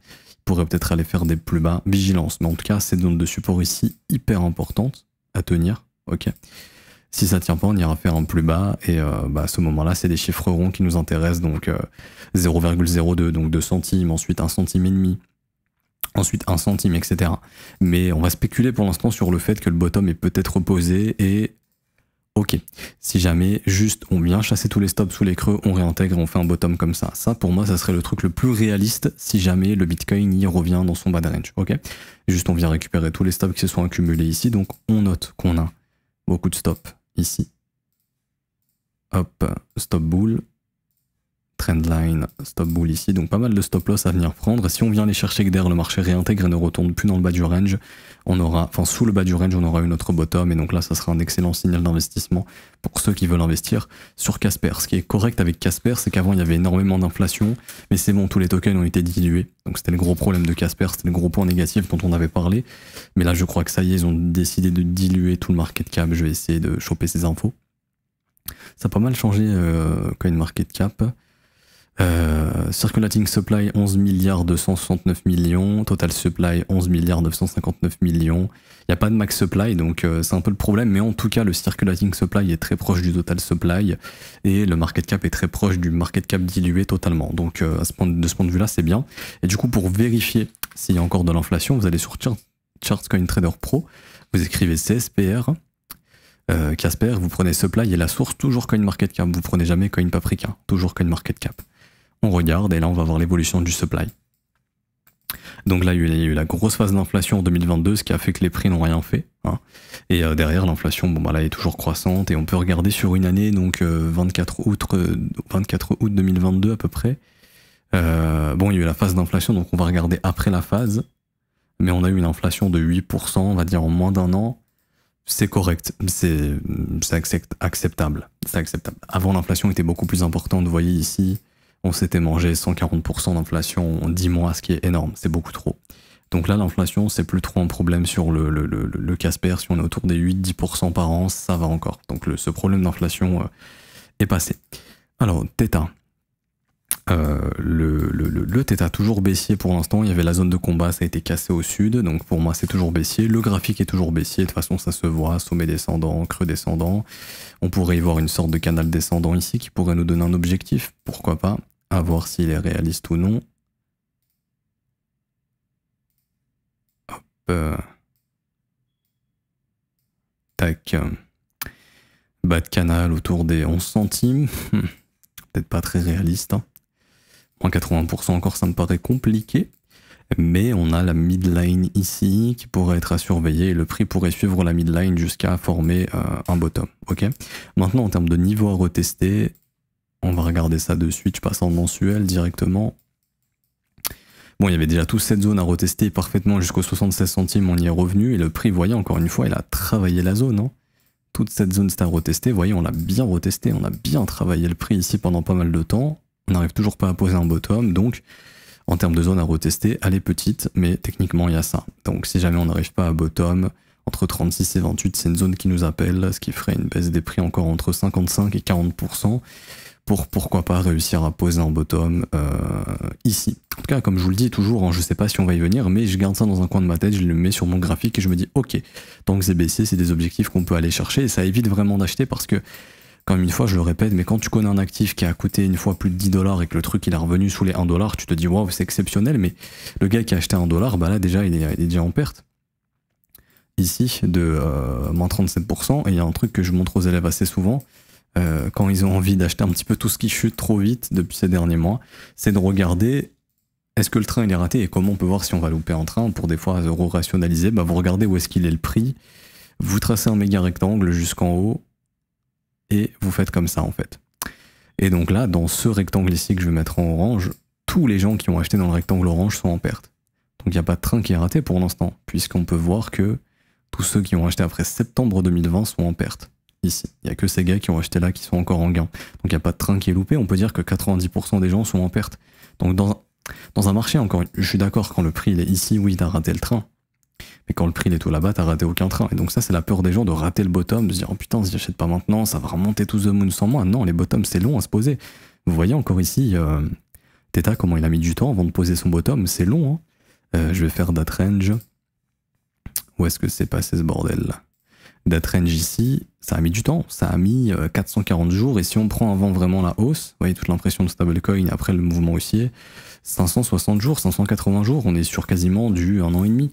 pourrait peut-être aller faire des plus bas. Vigilance. Mais en tout cas, cette zone de support ici, hyper importante à tenir. Ok. Si ça tient pas, on ira faire un plus bas. Et euh, bah, à ce moment-là, c'est des chiffres ronds qui nous intéressent. Donc 0,02, euh, donc 2 centimes, ensuite 1 centime et demi, ensuite 1 centime, etc. Mais on va spéculer pour l'instant sur le fait que le bottom est peut-être posé et ok si jamais juste on vient chasser tous les stops sous les creux, on réintègre, on fait un bottom comme ça. Ça pour moi ça serait le truc le plus réaliste si jamais le Bitcoin y revient dans son bad range. Ok Juste on vient récupérer tous les stops qui se sont accumulés ici, donc on note qu'on a beaucoup de stops ici. Hop, stop bull trendline, stop bull ici, donc pas mal de stop loss à venir prendre. Et si on vient les chercher que derrière le marché réintègre et ne retourne plus dans le bas du range, on aura, enfin sous le bas du range, on aura une autre bottom. Et donc là, ça sera un excellent signal d'investissement pour ceux qui veulent investir sur Casper. Ce qui est correct avec Casper, c'est qu'avant il y avait énormément d'inflation, mais c'est bon, tous les tokens ont été dilués. Donc c'était le gros problème de Casper, c'était le gros point négatif dont on avait parlé. Mais là, je crois que ça y est, ils ont décidé de diluer tout le market cap. Je vais essayer de choper ces infos. Ça a pas mal changé euh, CoinMarketCap. market cap. Euh, circulating supply 11 milliards 269 millions, total supply 11 milliards 959 millions. Il n'y a pas de max supply, donc euh, c'est un peu le problème, mais en tout cas le circulating supply est très proche du total supply et le market cap est très proche du market cap dilué totalement. Donc euh, de ce point de vue-là, c'est bien. Et du coup, pour vérifier s'il y a encore de l'inflation, vous allez sur Charts Coin Trader Pro, vous écrivez CSPR. Casper, vous prenez supply et la source toujours Coin Market Cap, vous prenez jamais Coin Paprika, toujours Coin Market Cap on regarde et là on va voir l'évolution du supply. Donc là, il y a eu la grosse phase d'inflation en 2022, ce qui a fait que les prix n'ont rien fait. Hein. Et euh, derrière, l'inflation, bon, bah, là, est toujours croissante. Et on peut regarder sur une année, donc 24, euh, août, 24 euh, août 2022 à peu près. bon, il y a eu la phase d'inflation, donc on va regarder après la phase. Mais on a eu une inflation de 8%, on va dire, en moins d'un an. C'est correct, c'est acceptable. C'est acceptable. Avant, l'inflation était beaucoup plus importante. Vous voyez ici, on s'était mangé 140% d'inflation en 10 mois, ce qui est énorme, c'est beaucoup trop. Donc là, l'inflation, c'est plus trop un problème sur le, le, Casper. Si on est autour des 8-10% par an, ça va encore. Donc ce problème d'inflation euh, est passé. Alors, Theta. Euh, le, le, le, toujours baissier pour l'instant. Il y avait la zone de combat, ça a été cassé au sud, donc pour moi c'est toujours baissier. Le graphique est toujours baissier, de toute façon ça se voit, sommet descendant, creux descendant. On pourrait y voir une sorte de canal descendant ici qui pourrait nous donner un objectif, pourquoi pas, à voir s'il est réaliste ou non. Euh, tac. Bas de canal autour des 11 centimes. Peut-être pas très réaliste. Hein. 80% encore, ça me paraît compliqué. Mais on a la midline ici qui pourrait être à surveiller et le prix pourrait suivre la midline jusqu'à former euh, un bottom. Ok. Maintenant, en termes de niveau à retester, on va regarder ça de suite. Je passe en mensuel directement. Bon, il y avait déjà toute cette zone à retester parfaitement jusqu'au 76 centimes, on y est revenu, et le prix, voyez, encore une fois, il a travaillé la zone. Hein. Toute cette zone, c'était à retester, voyez, on l'a bien retesté, on a bien travaillé le prix ici pendant pas mal de temps. On n'arrive toujours pas à poser un bottom, donc en termes de zone à retester, elle est petite, mais techniquement il y a ça. Donc si jamais on n'arrive pas à bottom, entre 36 et 28, c'est une zone qui nous appelle, ce qui ferait une baisse des prix encore entre 55 et 40% pour pourquoi pas réussir à poser un bottom euh, ici. En tout cas, comme je vous le dis toujours, hein, je ne sais pas si on va y venir, mais je garde ça dans un coin de ma tête, je le mets sur mon graphique et je me dis ok, tant que c'est baissé, c'est des objectifs qu'on peut aller chercher et ça évite vraiment d'acheter parce que comme une fois je le répète, mais quand tu connais un actif qui a coûté une fois plus de 10 dollars et que le truc il est revenu sous les 1 dollar, tu te dis waouh c'est exceptionnel, mais le gars qui a acheté 1 dollar, bah là déjà il est, déjà en perte. Ici de euh, moins 37%, et il y a un truc que je montre aux élèves assez souvent, euh, quand ils ont envie d'acheter un petit peu tout ce qui chute trop vite depuis ces derniers mois, c'est de regarder est-ce que le train il est raté et comment on peut voir si on va louper un train pour des fois rationaliser, bah vous regardez où est-ce qu'il est le prix, vous tracez un méga rectangle jusqu'en haut, et vous faites comme ça en fait. Et donc là, dans ce rectangle ici que je vais mettre en orange, tous les gens qui ont acheté dans le rectangle orange sont en perte. Donc il n'y a pas de train qui est raté pour l'instant, puisqu'on peut voir que tous ceux qui ont acheté après septembre 2020 sont en perte. Ici, il n'y a que ces gars qui ont acheté là qui sont encore en gain. Donc il n'y a pas de train qui est loupé, on peut dire que 90% des gens sont en perte. Donc dans, dans un marché, encore, je suis d'accord, quand le prix il est ici, oui, a raté le train. Mais quand le prix est tout là-bas, t'as raté aucun train. Et donc ça, c'est la peur des gens de rater le bottom, de se dire, oh putain, si j'achète pas maintenant, ça va remonter tout the moon sans moi. Non, les bottoms, c'est long à se poser. Vous voyez encore ici, euh, Theta, comment il a mis du temps avant de poser son bottom, c'est long. Hein. Euh, je vais faire date range. Où est-ce que c'est passé ce bordel dat range ici, ça a mis du temps, ça a mis 440 euh, jours. Et si on prend avant vraiment la hausse, vous voyez toute l'impression de stablecoin après le mouvement haussier, 560 jours, 580 jours, on est sur quasiment du un an et demi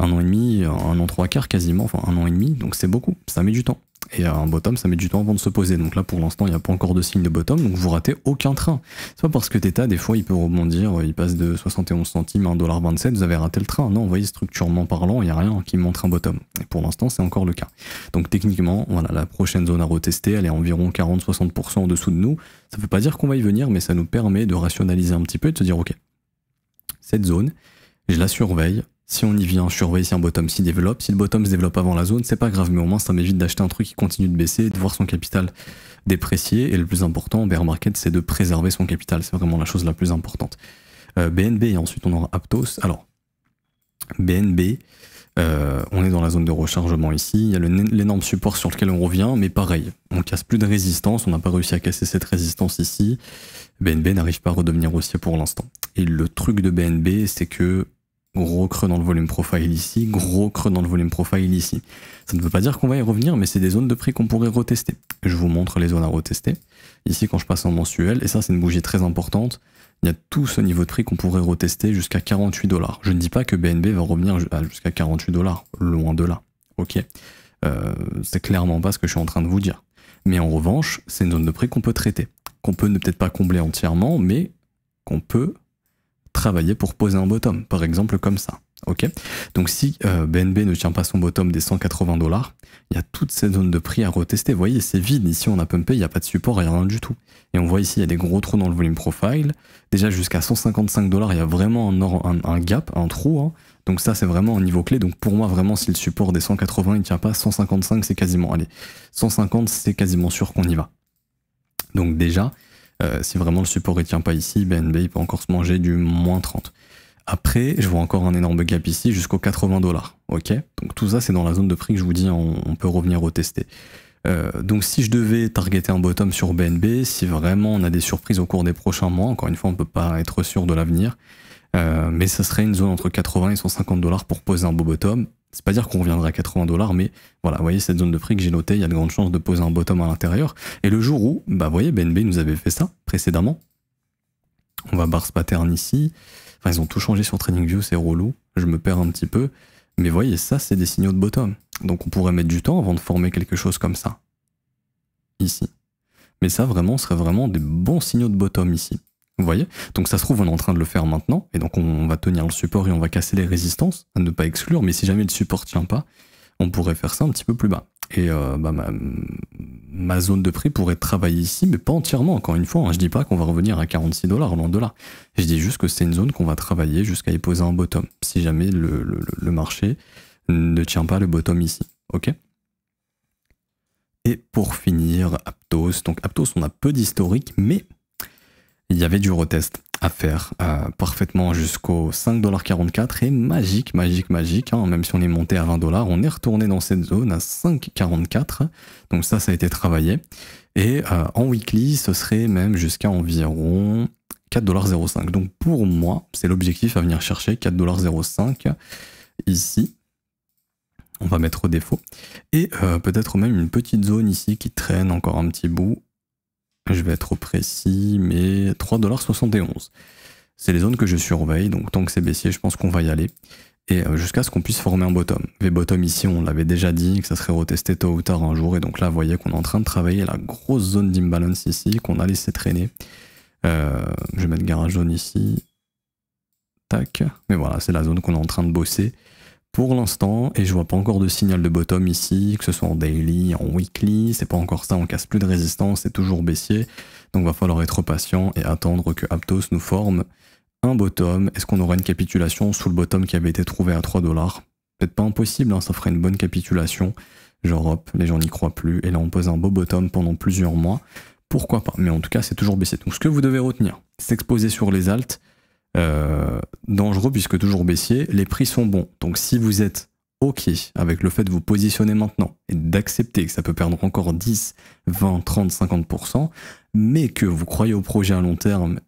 un an et demi, un an trois quarts quasiment, enfin un an et demi, donc c'est beaucoup, ça met du temps. Et un bottom, ça met du temps avant de se poser. Donc là, pour l'instant, il n'y a pas encore de signe de bottom, donc vous ratez aucun train. C'est pas parce que Theta, des fois, il peut rebondir, il passe de 71 centimes à 1,27$, vous avez raté le train. Non, vous voyez, structurellement parlant, il n'y a rien qui montre un bottom. Et pour l'instant, c'est encore le cas. Donc techniquement, voilà, la prochaine zone à retester, elle est environ 40-60% en dessous de nous. Ça ne veut pas dire qu'on va y venir, mais ça nous permet de rationaliser un petit peu et de se dire, ok, cette zone, je la surveille, si on y vient, je si un bottom s'y développe. Si le bottom se développe avant la zone, c'est pas grave, mais au moins ça m'évite d'acheter un truc qui continue de baisser de voir son capital déprécié, Et le plus important en bear market, c'est de préserver son capital. C'est vraiment la chose la plus importante. BNB euh, et ensuite on aura Aptos. Alors, BNB, euh, on est dans la zone de rechargement ici. Il y a l'énorme support sur lequel on revient, mais pareil, on casse plus de résistance. On n'a pas réussi à casser cette résistance ici. BNB n'arrive pas à redevenir haussier pour l'instant. Et le truc de BNB, c'est que Gros creux dans le volume profile ici, gros creux dans le volume profile ici. Ça ne veut pas dire qu'on va y revenir, mais c'est des zones de prix qu'on pourrait retester. Je vous montre les zones à retester. Ici, quand je passe en mensuel, et ça, c'est une bougie très importante, il y a tout ce niveau de prix qu'on pourrait retester jusqu'à 48 dollars. Je ne dis pas que BNB va revenir ah, jusqu'à 48 dollars, loin de là. Ok, euh, c'est clairement pas ce que je suis en train de vous dire. Mais en revanche, c'est une zone de prix qu'on peut traiter, qu'on peut ne peut-être pas combler entièrement, mais qu'on peut travailler pour poser un bottom, par exemple comme ça. ok Donc si BNB euh, ne tient pas son bottom des 180 dollars, il y a toutes ces zones de prix à retester. Vous voyez, c'est vide. Ici, on a pumpé, il n'y a pas de support, il n'y a rien du tout. Et on voit ici, il y a des gros trous dans le volume profile. Déjà, jusqu'à 155 dollars, il y a vraiment un, gap, un trou. Hein. Donc ça, c'est vraiment un niveau clé. Donc pour moi, vraiment, si le support des 180, il ne tient pas, 155, c'est quasiment... Allez, 150, c'est quasiment sûr qu'on y va. Donc déjà, euh, si vraiment le support ne tient pas ici, BNB peut encore se manger du moins 30. Après, je vois encore un énorme gap ici jusqu'aux 80 dollars. Ok, donc tout ça c'est dans la zone de prix que je vous dis, on, peut revenir au tester. Euh, donc si je devais targeter un bottom sur BNB, si vraiment on a des surprises au cours des prochains mois, encore une fois on ne peut pas être sûr de l'avenir, euh, mais ce serait une zone entre 80 et 150 dollars pour poser un beau bottom c'est pas dire qu'on reviendra à 80 dollars, mais voilà, vous voyez cette zone de prix que j'ai notée, il y a de grandes chances de poser un bottom à l'intérieur. Et le jour où, bah, vous voyez, BNB nous avait fait ça précédemment. On va barre ce pattern ici. Enfin, ils ont tout changé sur TradingView, c'est relou. Je me perds un petit peu. Mais vous voyez, ça, c'est des signaux de bottom. Donc on pourrait mettre du temps avant de former quelque chose comme ça. Ici. Mais ça, vraiment, serait vraiment des bons signaux de bottom ici. Vous voyez Donc ça se trouve, on est en train de le faire maintenant, et donc on va tenir le support et on va casser les résistances, à ne pas exclure, mais si jamais le support tient pas, on pourrait faire ça un petit peu plus bas. Et euh, bah, ma, zone de prix pourrait travailler ici, mais pas entièrement, encore une fois. Hein. je dis pas qu'on va revenir à 46 dollars, loin de Je dis juste que c'est une zone qu'on va travailler jusqu'à y poser un bottom, si jamais le, le, marché ne tient pas le bottom ici. Ok Et pour finir, Aptos. Donc Aptos, on a peu d'historique, mais il y avait du retest à faire euh, parfaitement jusqu'au 5,44$ et magique, magique, magique, hein. même si on est monté à 20$, on est retourné dans cette zone à 5,44$, donc ça, ça a été travaillé. Et euh, en weekly, ce serait même jusqu'à environ 4,05$. Donc pour moi, c'est l'objectif à venir chercher, 4,05$ ici. On va mettre au défaut. Et euh, peut-être même une petite zone ici qui traîne encore un petit bout je vais être précis, mais 3,71$. C'est les zones que je surveille, donc tant que c'est baissier, je pense qu'on va y aller. Et euh, jusqu'à ce qu'on puisse former un bottom. V bottom ici, on l'avait déjà dit, que ça serait retesté tôt ou tard un jour. Et donc là, vous voyez qu'on est en train de travailler la grosse zone d'imbalance ici, qu'on a laissé traîner. Euh, je vais mettre garage zone ici. Tac. Mais voilà, c'est la zone qu'on est en train de bosser pour l'instant, et je vois pas encore de signal de bottom ici, que ce soit en daily, en weekly, c'est pas encore ça, on casse plus de résistance, c'est toujours baissier, donc va falloir être patient et attendre que Aptos nous forme un bottom. Est-ce qu'on aura une capitulation sous le bottom qui avait été trouvé à 3 dollars Peut-être pas impossible, hein, ça ferait une bonne capitulation. Genre hop, les gens n'y croient plus, et là on pose un beau bottom pendant plusieurs mois. Pourquoi pas Mais en tout cas, c'est toujours baissier, Donc ce que vous devez retenir, c'est s'exposer sur les altes, euh, dangereux puisque toujours baissier, les prix sont bons. Donc si vous êtes OK avec le fait de vous positionner maintenant et d'accepter que ça peut perdre encore 10, 20, 30, 50%, mais que vous croyez au projet à long terme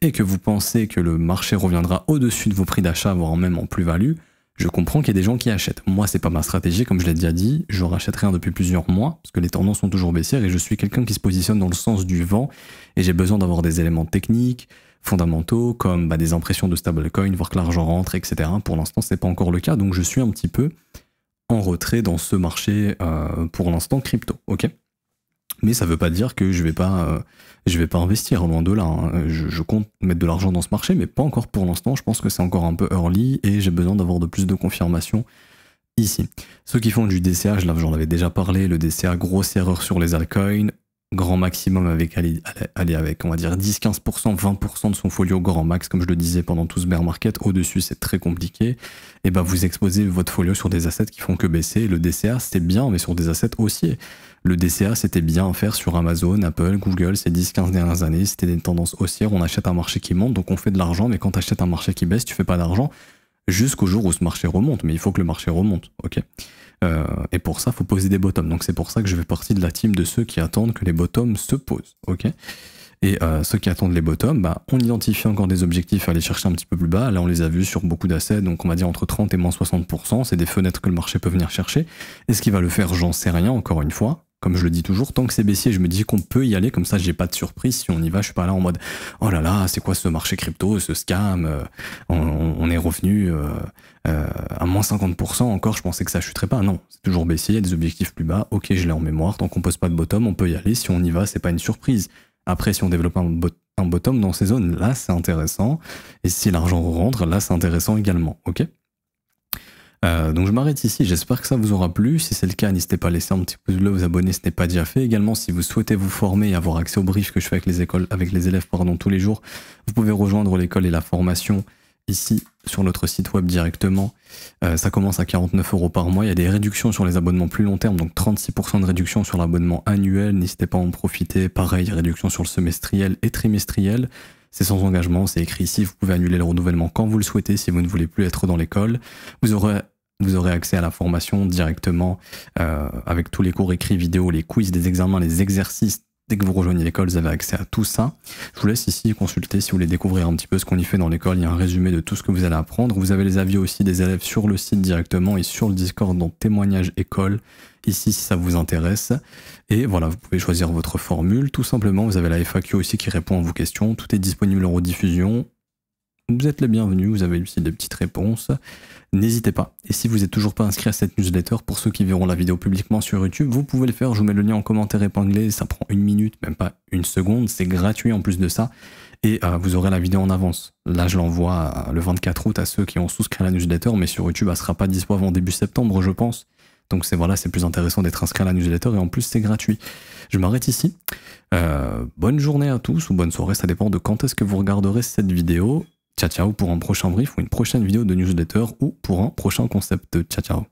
et que vous pensez que le marché reviendra au-dessus de vos prix d'achat, voire même en plus-value, je comprends qu'il y a des gens qui achètent. Moi, c'est pas ma stratégie, comme je l'ai déjà dit, je rachète rien depuis plusieurs mois, parce que les tendances sont toujours baissières, et je suis quelqu'un qui se positionne dans le sens du vent, et j'ai besoin d'avoir des éléments techniques, fondamentaux comme bah, des impressions de stablecoin, voir que l'argent rentre, etc. Pour l'instant, ce n'est pas encore le cas, donc je suis un petit peu en retrait dans ce marché euh, pour l'instant crypto, ok mais ça veut pas dire que je vais, pas, euh, je vais pas investir, loin de là. Hein. Je, compte mettre de l'argent dans ce marché, mais pas encore pour l'instant. Je pense que c'est encore un peu early et j'ai besoin d'avoir de plus de confirmation ici. Ceux qui font du DCA, j'en avais déjà parlé, le DCA, grosse erreur sur les altcoins, grand maximum avec, aller avec, on va dire 10-15%, 20% de son folio grand max, comme je le disais pendant tout ce bear market, au-dessus c'est très compliqué, et eh ben vous exposez votre folio sur des assets qui font que baisser, le DCA c'est bien, mais sur des assets haussiers. Le DCA c'était bien à faire sur Amazon, Apple, Google, ces 10-15 dernières années, c'était des tendances haussières, on achète un marché qui monte, donc on fait de l'argent, mais quand tu achètes un marché qui baisse, tu fais pas d'argent, jusqu'au jour où ce marché remonte, mais il faut que le marché remonte, ok euh, et pour ça, il faut poser des bottoms. Donc c'est pour ça que je fais partie de la team de ceux qui attendent que les bottoms se posent. et euh, ceux qui attendent les bottoms, bah, on identifie encore des objectifs à aller chercher un petit peu plus bas. Là, on les a vus sur beaucoup d'assets, donc on va dire entre 30 et moins 60%. C'est des fenêtres que le marché peut venir chercher. Est-ce qu'il va le faire J'en sais rien, encore une fois comme je le dis toujours, tant que c'est baissier, je me dis qu'on peut y aller, comme ça j'ai pas de surprise, si on y va, je suis pas là en mode oh là là, c'est quoi ce marché crypto, ce scam, euh, on, est revenu euh, euh, à moins 50% encore, je pensais que ça chuterait pas. Non, c'est toujours baissier, il y a des objectifs plus bas, ok, je l'ai en mémoire, tant qu'on pose pas de bottom, on peut y aller, si on y va, c'est pas une surprise. Après, si on développe un, un bottom dans ces zones, là c'est intéressant, et si l'argent rentre, là c'est intéressant également, ok euh, donc je m'arrête ici, j'espère que ça vous aura plu. Si c'est le cas, n'hésitez pas à laisser un petit pouce bleu, vous abonner si ce n'est pas déjà fait. Également, si vous souhaitez vous former et avoir accès aux briefs que je fais avec les écoles, avec les élèves pendant tous les jours, vous pouvez rejoindre l'école et la formation ici sur notre site web directement. Euh, ça commence à 49 euros par mois. Il y a des réductions sur les abonnements plus long terme, donc 36% de réduction sur l'abonnement annuel. N'hésitez pas à en profiter. Pareil, réduction sur le semestriel et trimestriel. C'est sans engagement, c'est écrit ici, vous pouvez annuler le renouvellement quand vous le souhaitez si vous ne voulez plus être dans l'école. Vous aurez vous aurez accès à la formation directement euh, avec tous les cours écrits, vidéos, les quiz, les examens, les exercices. Dès que vous rejoignez l'école, vous avez accès à tout ça. Je vous laisse ici consulter si vous voulez découvrir un petit peu ce qu'on y fait dans l'école. Il y a un résumé de tout ce que vous allez apprendre. Vous avez les avis aussi des élèves sur le site directement et sur le Discord dans témoignage école ici si ça vous intéresse. Et voilà, vous pouvez choisir votre formule. Tout simplement, vous avez la FAQ aussi qui répond à vos questions. Tout est disponible en rediffusion. Vous êtes les bienvenus, vous avez aussi des petites réponses. N'hésitez pas. Et si vous n'êtes toujours pas inscrit à cette newsletter, pour ceux qui verront la vidéo publiquement sur YouTube, vous pouvez le faire. Je vous mets le lien en commentaire épinglé. Ça prend une minute, même pas une seconde. C'est gratuit en plus de ça. Et euh, vous aurez la vidéo en avance. Là, je l'envoie euh, le 24 août à ceux qui ont souscrit à la newsletter, mais sur YouTube, elle ne sera pas disponible avant début septembre, je pense. Donc c'est voilà, c'est plus intéressant d'être inscrit à la newsletter et en plus c'est gratuit. Je m'arrête ici. Euh, bonne journée à tous ou bonne soirée, ça dépend de quand est-ce que vous regarderez cette vidéo. Ciao ciao pour un prochain brief ou une prochaine vidéo de newsletter ou pour un prochain concept. Ciao ciao.